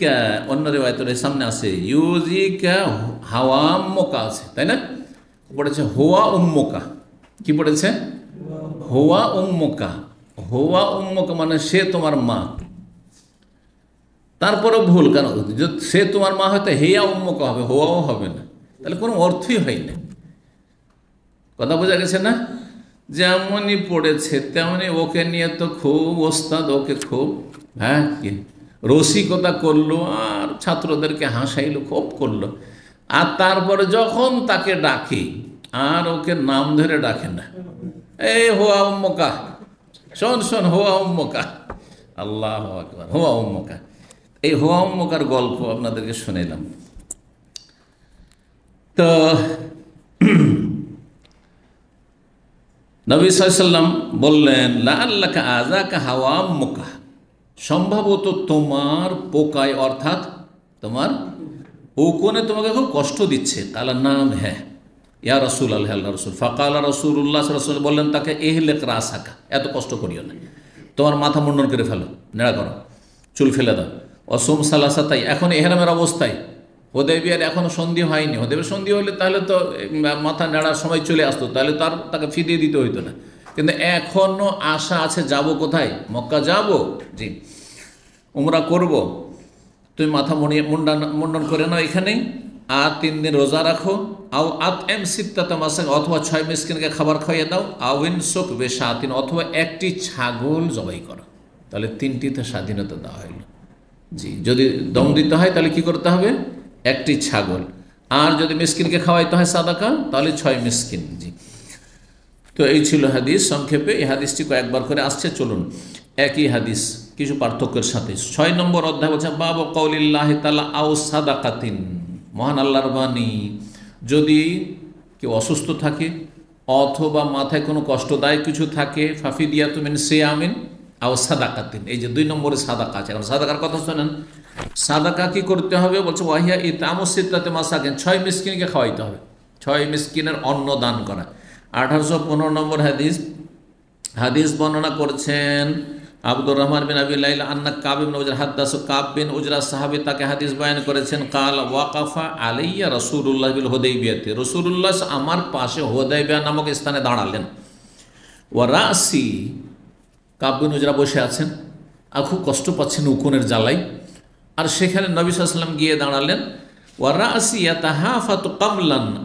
ক্যা অন্য রেবায়তের সামনে আছে হাওয়া হাওয়াম্মকা আছে তাই না পড়েছে হোয়া উম্মকা কি পড়েছে হোয়া উম্মকা হোয়া উম্মকা মানে সে তোমার মা তারপরে ভুল কারণ সে তোমার মা হয়তো হেয়া উম্মকা হবে হোয়াও হবে না তাহলে কোনো অর্থই হয় না কথা বোঝা গেছে না যেমনই পড়েছে তেমনই ওকে নিয়ে তো খুব ওস্তাদ ওকে খুব হ্যাঁ কি রসিকতা করলো আর ছাত্রদেরকে হাসাইলো খুব করলো আর তারপরে যখন তাকে ডাকে আর ওকে নাম ধরে ডাকে না এই হোয়া উম্মকা শোন শোন হোয়া উম্মকা আল্লাহ হোয়া উম্মকা এই হোয়া উম্মকার গল্প আপনাদেরকে শুনেলাম তো নবী সাল্লাম বললেন লাল্লাকা আল্লাহকে আজাকা হাওয়া মোকা সম্ভবত তোমার পোকায় অর্থাৎ তোমার পৌকনে তোমাকে খুব কষ্ট দিচ্ছে কালার নাম হ্যাঁ ইয়া রসুল আল্লাহ আল্লাহ রসুল আল্লাহ রসুল উল্লাহ রসুল বললেন তাকে এহলেক রাসাকা এত কষ্ট করিও না তোমার মাথা মুন্ডন করে ফেলো নেড়া করো চুল ফেলে দাও অসম সালাসা তাই এখন এহেরামের অবস্থায় হোদেবিয়ার এখনও সন্ধি হয়নি হোদেবের সন্ধি হলে তাহলে তো মাথা নেড়ার সময় চলে আসতো তাহলে তার তাকে ফিরিয়ে দিতে হইতো না কিন্তু এখনও আশা আছে যাব কোথায় মক্কা যাব জি উমরা করব তুমি মাথা মনিয়ে মুন্ডন মুন্ডন করে নাও এখানেই আর তিন দিন রোজা রাখো আও আত এম সিদ্ধাত অথবা ছয় মিসকিনকে খাবার খাইয়ে দাও আউন শোক বে সাতিন অথবা একটি ছাগল জবাই করো তাহলে তিনটিতে স্বাধীনতা দেওয়া হইল জি যদি দম দিতে হয় তাহলে কি করতে হবে একটি ছাগল আর যদি মিসকিনকে খাওয়াইতে হয় সাদাকা তাহলে ছয় মিসকিন জি তো এই ছিল হাদিস সংক্ষেপে এই হাদিসটি কয়েকবার করে আসছে চলুন একই হাদিস কিছু পার্থক্যের সাথে ছয় নম্বর অধ্যায় বলছে বাবু কৌলিল্লাহ তালা আও সাদাকাতিন মহান আল্লাহর বাণী যদি কেউ অসুস্থ থাকে অথবা মাথায় কোনো কষ্টদায়ক কিছু থাকে দিয়া তুমিন সে আমিন আও সাদাকাতিন এই যে দুই নম্বরে সাদাকা আছে কারণ সাদাকার কথা শোনেন সাদাকা কি করতে হবে বলছে ওয়াহিয়া ইতামু সিদ্ধাতে মাসাকেন ছয় মিসকিনকে খাওয়াইতে হবে ছয় মিসকিনের অন্ন দান করা আঠারোশো পনেরো নম্বর হাদিস হাদিস বর্ণনা করছেন আব্দুর রহমান বিন আবিল্লাহ আন্না কাবিন উজরা হাদ্দাস কাবিন উজরা সাহাবি তাকে হাদিস বয়ান করেছেন কাল ওয়াকাফা আলাইয়া রসুল্লাহ বিল বিয়াতে রসুল্লাহ আমার পাশে বিয়া নামক স্থানে দাঁড়ালেন ও রাসি কাবিন উজরা বসে আছেন আর খুব কষ্ট পাচ্ছেন উকুনের জ্বালায় আর সেখানে নবী সাল্লাম গিয়ে দাঁড়ালেন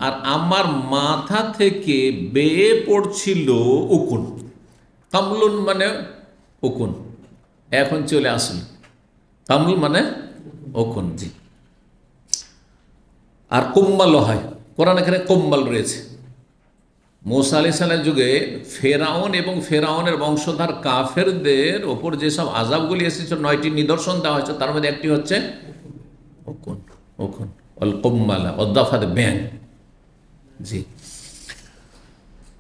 আর আমার মাথা থেকে বেয়ে পড়ছিল উকুন কামলুন মানে উকুন এখন চলে আসুন কামলুন মানে উকুন জি আর কোম্বালও হয় কোরআন এখানে কোম্বাল রয়েছে মোসা আলি সালের যুগে ফেরাউন এবং ফেরাউনের বংশধার কাফেরদের ওপর যেসব আজাবগুলি এসেছে নয়টি নিদর্শন দেওয়া হয়েছে তার মধ্যে একটি হচ্ছে ওকুন ওকুন অল কোম্মালা অদ্দাফাদ ব্যাং জি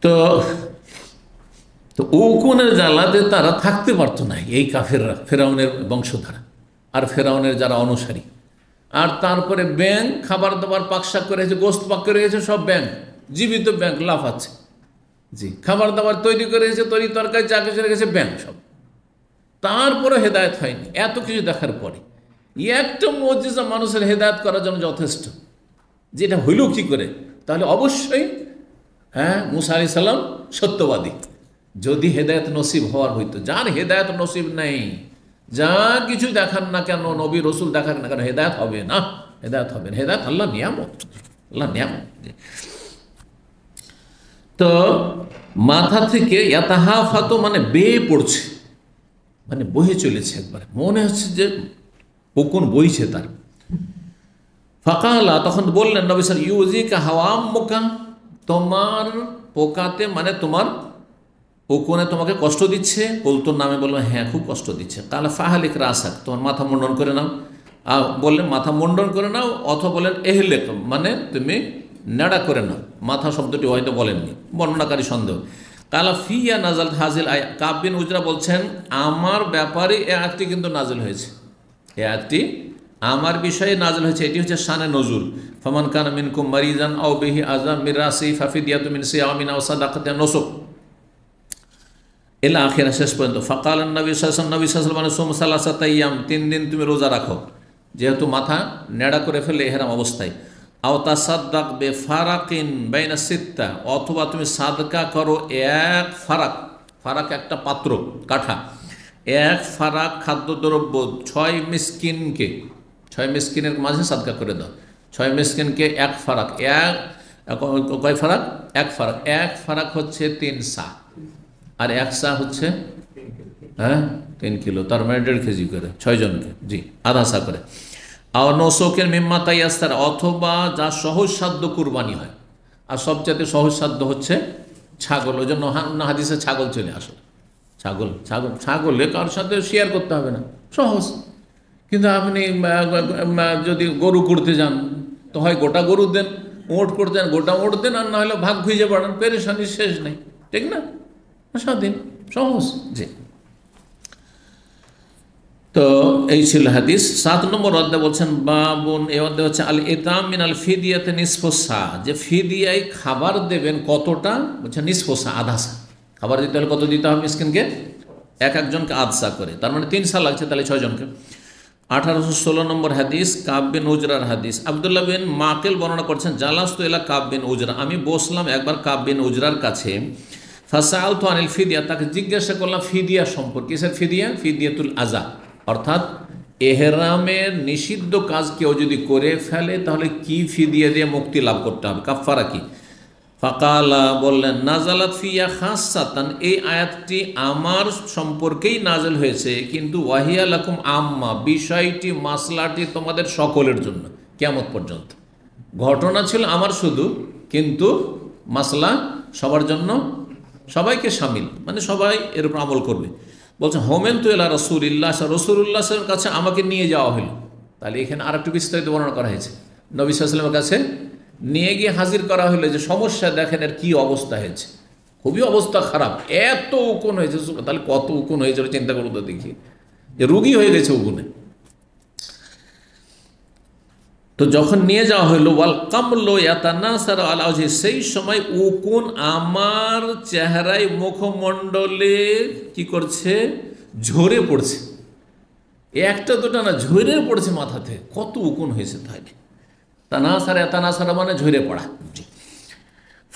তো তো ওকুনের জ্বালাতে তারা থাকতে পারতো না এই কাফেররা ফেরাউনের বংশধারা আর ফেরাউনের যারা অনুসারী আর তারপরে ব্যাং খাবার দাবার পাকশাক করে গেছে গোস্ত পাক করে সব ব্যাং জীবিত ব্যাংক আছে জি খাবার দাবার তৈরি করে এসে তৈরি তরকারি চা কিছু রেখেছে ব্যাংক সব তারপরে হেদায়ত হয়নি এত কিছু দেখার পরে একটা মজিজা মানুষের হেদায়ত করার জন্য যথেষ্ট যেটা হইল কি করে তাহলে অবশ্যই হ্যাঁ মুসা আলি সাল্লাম সত্যবাদী যদি হেদায়ত নসিব হওয়ার হইতো যার হেদায়ত নসিব নেই যা কিছু দেখান না কেন নবী রসুল দেখান না কেন হেদায়ত হবে না হেদায়ত হবে না হেদায়ত আল্লাহ নিয়ামত আল্লাহ নিয়ামত তো মাথা থেকে ইয়াতাহাফাতো মানে বেয়ে পড়ছে মানে বয়ে চলেছে একবার মনে হচ্ছে যে পোকন বইছে তার ফাঁকালা তখন বললেন নবী স্যার ইউজিকা হাওয়াম মোকা তোমার পোকাতে মানে তোমার পোকনে তোমাকে কষ্ট দিচ্ছে কৌতর নামে বললো হ্যাঁ খুব কষ্ট দিচ্ছে তাহলে ফাহালিক রাসাক তোমার মাথা মুন্ডন করে নাও আর বললেন মাথা মুন্ডন করে নাও অথবা বললেন এহলেক মানে তুমি নেড়া করে না মাথা শব্দটি হয়তো বলেননি বর্ণনাকারী সন্দেহ কালা ফিয়া নাজাল হাজিল আয় কাব্বিন উজরা বলছেন আমার ব্যাপারে এ আয়াতটি কিন্তু নাজিল হয়েছে এ আয়াতটি আমার বিষয়ে নাজল হয়েছে এটি হচ্ছে সানে নজুল ফমান খান মিন মারিজান আও বিহি আজম মির রাসি ফাফিদিয়াত মিন সি আমিন দাকাতিয়া নসুক এলা আখেরা শেষ পর্যন্ত ফাকাল নবী শাসন নবী শাসন মানে সোম সালাসা তাইয়াম তিন দিন তুমি রোজা রাখো যেহেতু মাথা নেড়া করে ফেলে এহেরাম অবস্থায় আওতা সাদ্দাক বে ফারাকিন বেনা সিত্তা অথবা তুমি সাদকা করো এক ফারাক ফারাক একটা পাত্র কাঠা এক ফারাক খাদ্যদ্রব্য ছয় মিসকিনকে ছয় মিসকিনের মাঝে সাদকা করে দাও ছয় মিসকিনকে এক ফারাক এক কয় ফারাক এক ফারাক এক ফারাক হচ্ছে তিন সা আর এক সা হচ্ছে হ্যাঁ তিন কিলো তার মানে দেড় কেজি করে ছয় জনকে জি আধা সা করে নৌসকের মেম্মা আস্তার অথবা যা সহজসাধ্য কুরবানি হয় আর সবচেয়ে সহজসাধ্য হচ্ছে ছাগল ওই জন্য হাদিসে ছাগল চলে আসলে ছাগল ছাগল ছাগলে কারোর সাথে শেয়ার করতে হবে না সহজ কিন্তু আপনি যদি গরু করতে যান তো হয় গোটা গরু দেন ওট করতে যান গোটা ওট দেন আর না হলে ভাগ খুঁজে বাড়ান পেরেশানির শেষ নেই ঠিক না স্বাধীন সহজ যে তো এই ছিল হাদিস সাত নম্বর অধ্যায় বলছেন বাবুন এই অধ্যায় হচ্ছে আল ইতামিন আল ফিদিয়াতে নিষ্পোসা যে ফিদিয়ায় খাবার দেবেন কতটা বলছেন আধা আধাসা খাবার দিতে হলে কত দিতে হবে মিসকিনকে এক একজনকে আধসা করে তার মানে তিন সাল লাগছে তাহলে ছয়জনকে আঠারোশো ষোলো নম্বর হাদিস কাব্যেন উজরার হাদিস আবদুল্লাহ বিন মাকেল বর্ণনা করছেন জালাস্ত এলা কাব্যেন উজরা আমি বসলাম একবার কাব্যেন উজরার কাছে ফাসা আল তো আনিল ফিদিয়া তাকে জিজ্ঞাসা করলাম ফিদিয়া সম্পর্কে কিসের ফিদিয়া ফিদিয়াতুল আজা অর্থাৎ এহরামের নিষিদ্ধ কাজ কেউ যদি করে ফেলে তাহলে কি ফি দিয়ে দিয়ে মুক্তি লাভ করতে হবে কাফারা কি ফাকালা বললেন নাজালাত ফিয়া সাতান এই আয়াতটি আমার সম্পর্কেই নাজল হয়েছে কিন্তু ওয়াহিয়া লাকুম আম্মা বিষয়টি মাসলাটি তোমাদের সকলের জন্য কেমন পর্যন্ত ঘটনা ছিল আমার শুধু কিন্তু মাসলা সবার জন্য সবাইকে সামিল মানে সবাই এরকম আমল করবে বলছেন হোমেন তো এলা রসুল্লাহ রসুল্লাহ কাছে আমাকে নিয়ে যাওয়া হলো তাহলে এখানে আর একটু বিস্তারিত বর্ণনা করা হয়েছে নবী সাল্লামের কাছে নিয়ে গিয়ে হাজির করা হলো যে সমস্যা দেখেন এর কী অবস্থা হয়েছে খুবই অবস্থা খারাপ এত উকুন হয়েছে তাহলে কত উকুন হয়েছিল চিন্তা করুন তো দেখি যে রুগী হয়ে গেছে উকুনে তো যখন নিয়ে যাওয়া হলো ওয়াল কামলো সার আলাউজি সেই সময় উকুন আমার চেহারায় মুখমণ্ডলে কি করছে ঝরে পড়ছে একটা দুটা না ঝরে পড়ছে মাথাতে কত উকুন হয়েছে তাহলে এতানা সারা মানে ঝরে পড়া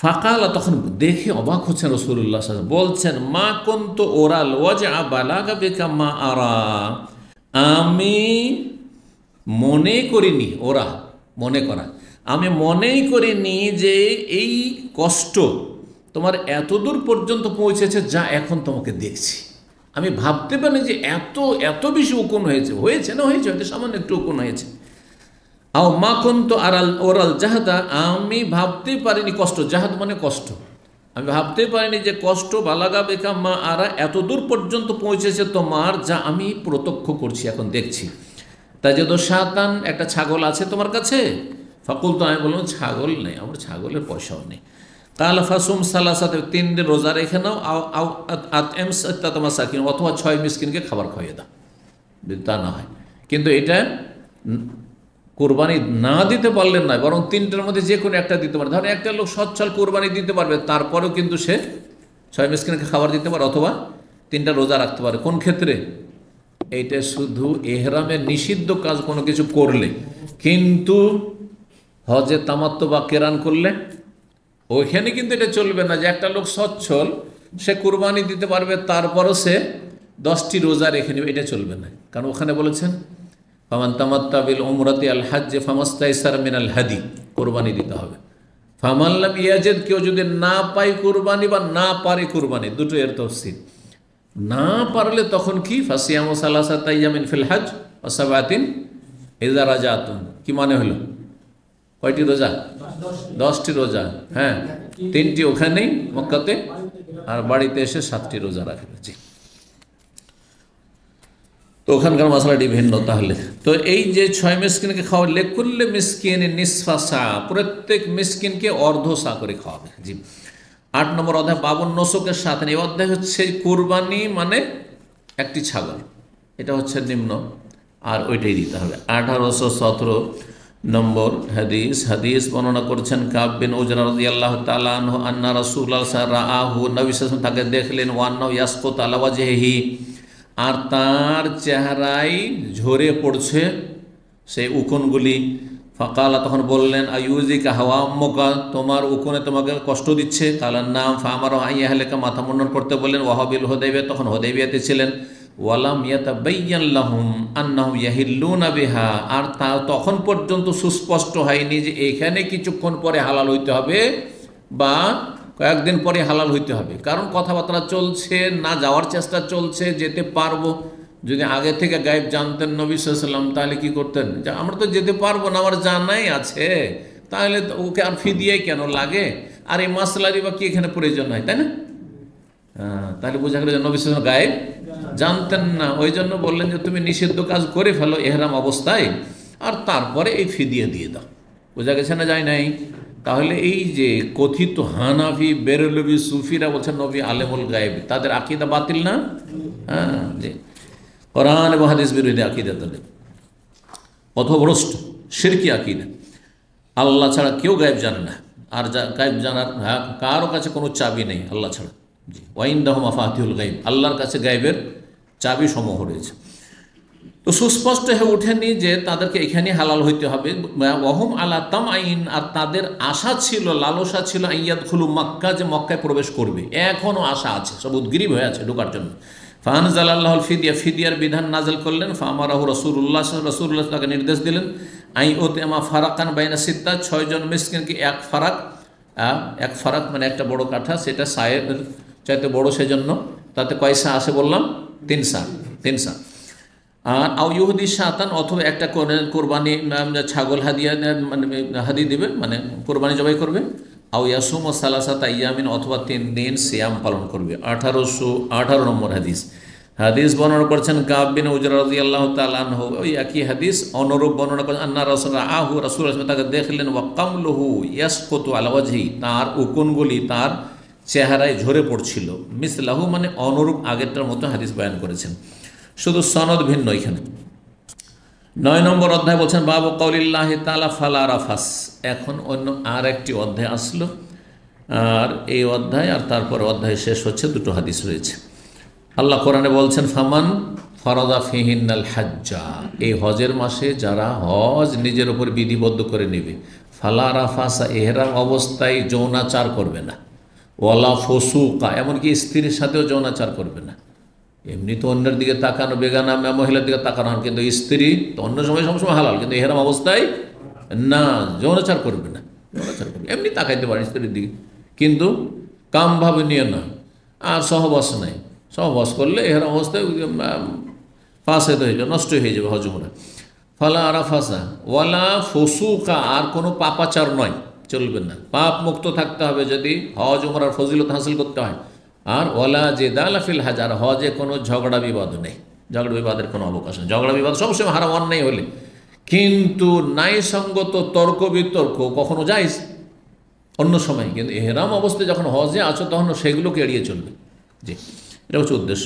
ফাঁকালা তখন দেখে অবাক হচ্ছেন রসুল্লাহ বলছেন মা কোন তো লোয়া যে আবালা মা আরা আমি মনে করিনি ওরা মনে করা আমি মনেই করিনি যে এই কষ্ট তোমার এতদূর পর্যন্ত পৌঁছেছে যা এখন তোমাকে দেখছি আমি ভাবতে পারি যে এত এত বেশি উকুন হয়েছে হয়েছে না হয়েছে হয়তো সামান্য একটু উকুন হয়েছে আও মা তো আরাল ওরাল জাহাদা আমি ভাবতে পারিনি কষ্ট জাহাদ মানে কষ্ট আমি ভাবতে পারিনি যে কষ্ট বালাগা বেকা মা আরা এতদূর পর্যন্ত পৌঁছেছে তোমার যা আমি প্রত্যক্ষ করছি এখন দেখছি তাই যদি সাতান একটা ছাগল আছে তোমার কাছে ফাকুল তো আমি বললাম ছাগল নেই আমার ছাগলের পয়সাও নেই তাহলে ফাসুম সালাসাতে তিন দিন রোজা রেখে নাও তোমার সাকিন অথবা ছয় মিসকিনকে খাবার খাইয়ে দাও যদি তা না হয় কিন্তু এটা কোরবানি না দিতে পারলেন না বরং তিনটার মধ্যে যে কোনো একটা দিতে পারে ধরেন একটা লোক সচ্ছল কোরবানি দিতে পারবে তারপরেও কিন্তু সে ছয় মিসকিনকে খাবার দিতে পারে অথবা তিনটা রোজা রাখতে পারে কোন ক্ষেত্রে এটা শুধু এহরামের নিষিদ্ধ কাজ কোনো কিছু করলে কিন্তু হজে তামাত্ম বা কেরান করলে ওইখানে কিন্তু এটা চলবে না যে একটা লোক সচ্ছল সে কুরবানি দিতে পারবে তারপরও সে দশটি রোজা রেখে নেবে এটা চলবে না কারণ ওখানে বলেছেন ফামান তামাত্তাবিল ওমরাতি আল ফামাস্তাই ফামাস্তাইসার মিন আল হাদি কোরবানি দিতে হবে ফামাল্লাম ইয়াজেদ কেউ যদি না পায় কুরবানি বা না পারে কুরবানি দুটো এর তফসিল না পারলে তখন কি ফাসিয়াম সালাসা তাইয়ামিন ফিল হাজ কি মানে হলো কয়টি রোজা দশটি রোজা হ্যাঁ তিনটি ওখানেই মক্কাতে আর বাড়িতে এসে সাতটি রোজা রাখবে জি তো ওখানকার মশলাটি ভিন্ন তাহলে তো এই যে ছয় মিসকিনকে খাওয়া লেকুল্লে মিসকিন নিঃশ্বাসা প্রত্যেক মিসকিনকে অর্ধ সা করে খাওয়াবে জি আট নম্বর অধ্যায় বাবন নসকের সাথে এই অধ্যায় হচ্ছে কুরবানি মানে একটি ছাগল এটা হচ্ছে নিম্ন আর ওইটাই দিতে হবে আঠারোশো সতেরো নম্বর হাদিস হাদিস বর্ণনা করছেন কাব বিন আন্না রাসুল তাকে দেখলেন ওয়ান্নাসি আর তার চেহারায় ঝরে পড়ছে সেই উকুনগুলি ফাঁকালা তখন বললেন কা হাওয়া মোকা তোমার উকুনে তোমাকে কষ্ট দিচ্ছে তাহলে নাম ফামার আইয়াহলেকা মাথা মুন্ডন করতে বললেন ওয়াহাবিল হোদেবিয়া তখন হোদেবিয়াতে ছিলেন ওয়ালাম ইয়াতাবাইয়াল্লাহম আন্নাহু ইয়াহিল্লুনা বিহা আর তা তখন পর্যন্ত সুস্পষ্ট হয়নি যে এখানে কিছুক্ষণ পরে হালাল হইতে হবে বা কয়েকদিন পরে হালাল হইতে হবে কারণ কথাবার্তা চলছে না যাওয়ার চেষ্টা চলছে যেতে পারবো যদি আগে থেকে গায়েব জানতেন নবী সাল্লাম তাহলে কি করতেন যে আমরা তো যেতে পারবো না আমার জানাই আছে তাহলে ওকে আর ফি দিয়ে কেন লাগে আর এই মাসলারি বা কি এখানে প্রয়োজন হয় তাই না হ্যাঁ, তাহলে বোঝা গেল নবী সাল্লাম গায়েব জানতেন না ওই জন্য বললেন যে তুমি নিষিদ্ধ কাজ করে ফেলো এহরাম অবস্থায় আর তারপরে এই ফি দিয়ে দিয়ে দাও বোঝা গেছে না যায় নাই তাহলে এই যে কথিত হানাফি বেরলবি সুফিরা বলছেন নবী আলেমুল গায়েব তাদের আকিদা বাতিল না হ্যাঁ কোরআন এবং হাদিস বিরোধী আকিদা তাদের পথভ্রষ্ট সিরকি আকিদা আল্লাহ ছাড়া কেউ গায়েব জানে না আর যা গায়েব জানার কারো কাছে কোনো চাবি নেই আল্লাহ ছাড়া জি ওয়াইন দাহমা ফাহাতিউল গাইব আল্লাহর কাছে গাইবের চাবি সমূহ রয়েছে তো সুস্পষ্ট হয়ে ওঠেনি যে তাদেরকে এখানে হালাল হইতে হবে ওহম আল্লাহ তাম আইন আর তাদের আশা ছিল লালসা ছিল আইয়াদ খুলু মক্কা যে মক্কায় প্রবেশ করবে এখনও আশা আছে সব উদ্গ্রীব হয়ে আছে ঢোকার জন্য ফাহানজাল আল্লাহ ফিদিয়া ফিদিয়ার বিধান নাজল করলেন ফামারাহু রসুল্লাহ রসুল্লাহ তাকে নির্দেশ দিলেন আই ও তেমা ফারাকান বাইনা সিদ্দা ছয়জন মিসকিনকে এক ফারাক এক ফারাক মানে একটা বড় কাঠা সেটা সাহেবের চাইতে বড় সেজন্য তাতে কয়সা আসে বললাম তিনসা তিনশা আর আউ ইহুদি সাতান অথবা একটা কোরবানি ছাগল হাদিয়া মানে হাদি দিবে মানে কোরবানি জবাই করবে আউয়াসুম ও সালাসাত আয়ামিন অথবা তিন দিন সিয়াম পালন করবে আঠারোশো আঠারো নম্বর হাদিস হাদিস বর্ণনা করছেন কাবিন উজরাজি আল্লাহ হোক ওই একই হাদিস অনুরূপ বর্ণনা করছেন আন্না রসুল আহু রসুল রসম তাকে দেখলেন ইয়াস কত আলওয়াজহি তাঁর উকুনগুলি তার চেহারায় ঝরে পড়ছিল মিস লাহু মানে অনুরূপ আগেরটার মতো হাদিস বয়ান করেছেন শুধু সনদ ভিন্ন এখানে নয় নম্বর অধ্যায় বলছেন বাবু কৌলিল্লাহ তালা ফালা এখন অন্য আর একটি অধ্যায় আসলো আর এই অধ্যায় আর তারপর অধ্যায় শেষ হচ্ছে দুটো হাদিস রয়েছে আল্লাহ কোরআনে বলছেন ফামান ফরদা ফিহিনাল হাজ্জা এই হজের মাসে যারা হজ নিজের ওপর বিধিবদ্ধ করে নেবে ফালা রাফাসা এহরাম অবস্থায় যৌনাচার করবে না ওয়ালা ফসুকা এমনকি স্ত্রীর সাথেও যৌনাচার করবে না এমনি তো অন্যের দিকে তাকানো বেগানা মহিলার দিকে তাকানো হন কিন্তু স্ত্রী তো অন্য সময় সবসময় হালাল কিন্তু এরম অবস্থায় না যৌনাচার করবে না যৌনাচার করবে এমনি তাকাইতে পারে স্ত্রীর দিকে কিন্তু কামভাবে নিয়ে না আর সহবাস নাই সহবাস করলে এর অবস্থায় ফাঁসেদ হয়ে যাবে নষ্ট হয়ে যাবে হজমরা ফালা আরা ফাঁসা ওয়ালা ফসুকা আর কোনো পাপাচার নয় চলবে না পাপ মুক্ত থাকতে হবে যদি হজমরার ফজিলত হাসিল করতে হয় আর ওলা যে দালাফিল হাজার হজে কোনো ঝগড়া বিবাদ নেই ঝগড়া বিবাদের কোনো অবকাশ নেই ঝগড়া বিবাদ সবসময় হারাম অন্যায় হলে কিন্তু ন্যায়সঙ্গত তর্ক বিতর্ক কখনো যাইস অন্য সময় কিন্তু এহরাম অবস্থায় যখন হজে আছো তখন সেগুলোকে এড়িয়ে চলবে জি এটা হচ্ছে উদ্দেশ্য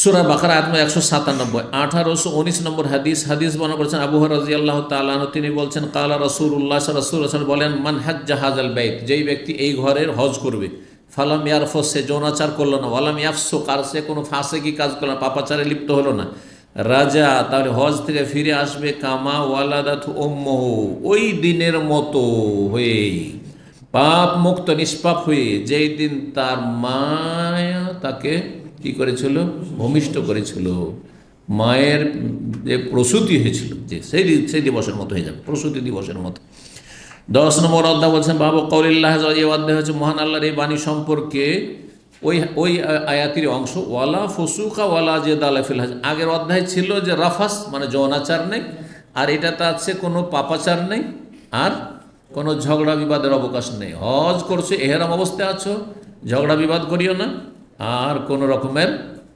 সুরা বাকার আত্মা একশো সাতানব্বই আঠারোশো উনিশ নম্বর হাদিস হাদিস বর্ণনা করেছেন আবু রাজি আল্লাহ তালাহ তিনি বলছেন কালা রসুল উল্লাহ রসুল রসুল বলেন মান হাজ জাহাজ আল বেত যেই ব্যক্তি এই ঘরের হজ করবে ফালাম ইয়ারফোস যৌনাচার করলো না ওয়ালাম ইয়াফসো কার সে কোনো ফাঁসে কি কাজ করলো না পাপাচারে লিপ্ত হলো না রাজা তাহলে হজ থেকে ফিরে আসবে কামা ওয়ালাদাত ওম্মহ ওই দিনের মতো হয়ে পাপ মুক্ত নিষ্পাপ হয়ে যেই দিন তার মা তাকে কি করেছিল ভূমিষ্ঠ করেছিল মায়ের যে প্রসূতি হয়েছিল যে সেই সেই দিবসের মতো হয়ে যাবে প্রসূতি দিবসের মতো দশ নম্বর অধ্যায় বলছেন বাবু কৌলিল্লাহ অধ্যায় ইয়ে হচ্ছে মহান আল্লাহর এই বাণী সম্পর্কে ওই ওই আয়াতির অংশ ওয়ালা ফসুকা ওয়ালা যে দালাফিল হাজ আগের অধ্যায় ছিল যে রাফাস মানে যৌনাচার নেই আর এটাতে আছে কোনো পাপাচার নেই আর কোনো ঝগড়া বিবাদের অবকাশ নেই হজ করছো এহেরাম অবস্থায় আছো ঝগড়া বিবাদ করিও না আর কোনো রকমের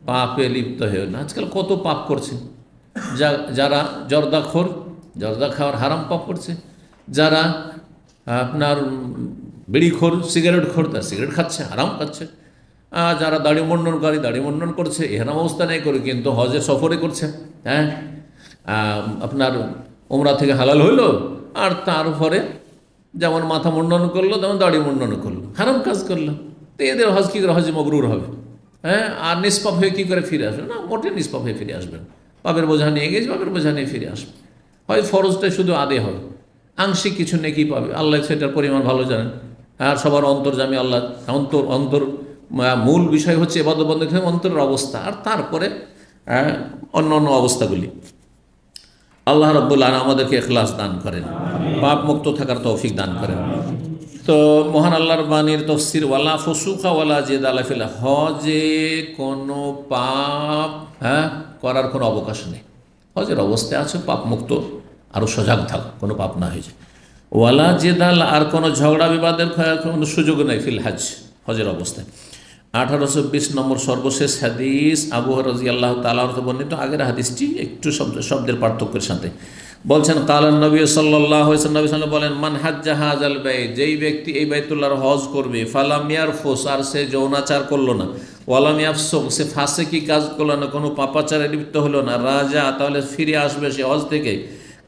পাপে লিপ্ত হয়েও না আজকাল কত পাপ করছে যা যারা জর্দাখোর জর্দা খাওয়ার হারাম পাপ করছে যারা আপনার খোর সিগারেট খোর তার সিগারেট খাচ্ছে আরাম খাচ্ছে যারা দাড়ি করে দাড়ি মন্ডন করছে এরাম অবস্থা নেই করে কিন্তু হজে সফরে করছে হ্যাঁ আপনার ওমরা থেকে হালাল হইল আর তারপরে যেমন মাথা মন্ডন করলো তেমন দাড়ি মন্ডন করলো হারাম কাজ করলো তো এদের হজ কী করে হজে মগরুর হবে হ্যাঁ আর নিষ্পাপ হয়ে কী করে ফিরে আসবে না মোটে নিষ্পাপ হয়ে ফিরে আসবেন পাপের বোঝা নিয়ে গেছে পাপের বোঝা নিয়ে ফিরে আসবে হয় ফরজটা শুধু আদে হবে আংশিক কিছু নেকি পাবে আল্লাহ সেটার পরিমাণ ভালো জানেন আর সবার অন্তর্জামী আল্লাহ অন্তর অন্তর মূল বিষয় হচ্ছে এবাদবন্ধ অন্তরের অবস্থা আর তারপরে অন্য অন্য অবস্থাগুলি আল্লাহ রব্বুল আলম আমাদেরকে এখলাস দান করেন পাপ মুক্ত থাকার তৌফিক দান করেন তো মহান আল্লাহর বাণীর তফসির ওয়ালা ফসুকা ওয়ালা জেদ হ যে কোনো পাপ হ্যাঁ করার কোনো অবকাশ নেই হজের অবস্থায় আছো পাপ মুক্ত আরও সজাগ থাক কোনো পাপ না হয়ে যায় ওয়ালা জেদাল আর কোনো ঝগড়া বিবাদের কোনো সুযোগ নেই ফিল হাজ হজের অবস্থায় আঠারোশো বিশ নম্বর সর্বশেষ হাদিস আবু রাজি আল্লাহ তালার বর্ণিত আগের হাদিসটি একটু শব্দ শব্দের পার্থক্যের সাথে বলছেন কালান নবী সাল্লাহ নবী সাল্লাম বলেন মান হাজ্জা হাজ আল বাই যেই ব্যক্তি এই বাইতুল্লাহর হজ করবে ফালামিয়ার ফোস আর সে যৌনাচার করলো না ওয়ালামি আফসোম সে ফাঁসে কি কাজ করলো না কোনো পাপাচারে লিপ্ত হলো না রাজা তাহলে ফিরে আসবে সে হজ থেকে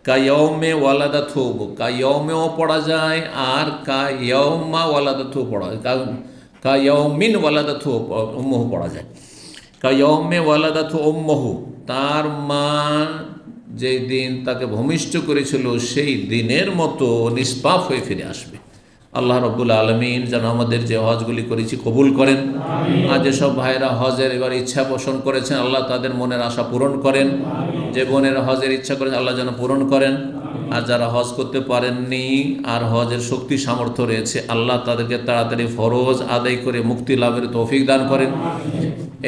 কায়মে ওয়ালাদা থুব কায়মেও পড়া যায় আর কায়মা ওয়ালাদা থু পড়া কায়মিন ওয়ালাদা থু উম্মহু পড়া যায় কায়মে ওয়ালাদা থু উম্মহু তার মা যেই দিন তাকে ভূমিষ্ঠ করেছিল সেই দিনের মতো নিষ্পাপ হয়ে ফিরে আসবে আল্লাহ রব্বুল আলমিন যেন আমাদের যে হজগুলি করেছি কবুল করেন আর যেসব ভাইয়েরা হজের এবার ইচ্ছা পোষণ করেছেন আল্লাহ তাদের মনের আশা পূরণ করেন যে বোনের হজের ইচ্ছা করেন আল্লাহ যেন পূরণ করেন আর যারা হজ করতে পারেননি আর হজের শক্তি সামর্থ্য রয়েছে আল্লাহ তাদেরকে তাড়াতাড়ি ফরজ আদায় করে মুক্তি লাভের তৌফিক দান করেন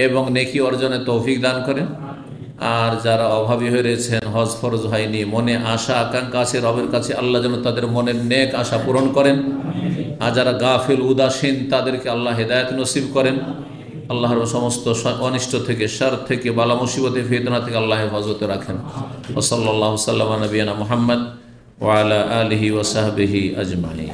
এবং নেকি অর্জনে তৌফিক দান করেন আর যারা অভাবী হয়ে রয়েছেন হজ ফরজ হয়নি মনে আশা আকাঙ্ক্ষা আছে রবের কাছে আল্লাহ যেন তাদের মনের নেক আশা পূরণ করেন আর যারা গাফিল উদাসীন তাদেরকে আল্লাহ হেদায়ত নসিব করেন আল্লাহর সমস্ত অনিষ্ট থেকে সার থেকে বালা মুসিবতে ফেদনা থেকে আল্লাহ হজতে রাখেন ওসল্লাহ সাল্লাম নবীনা মোহাম্মদ ওয়ালা আলহি ওসাহাবিহি আজমাহি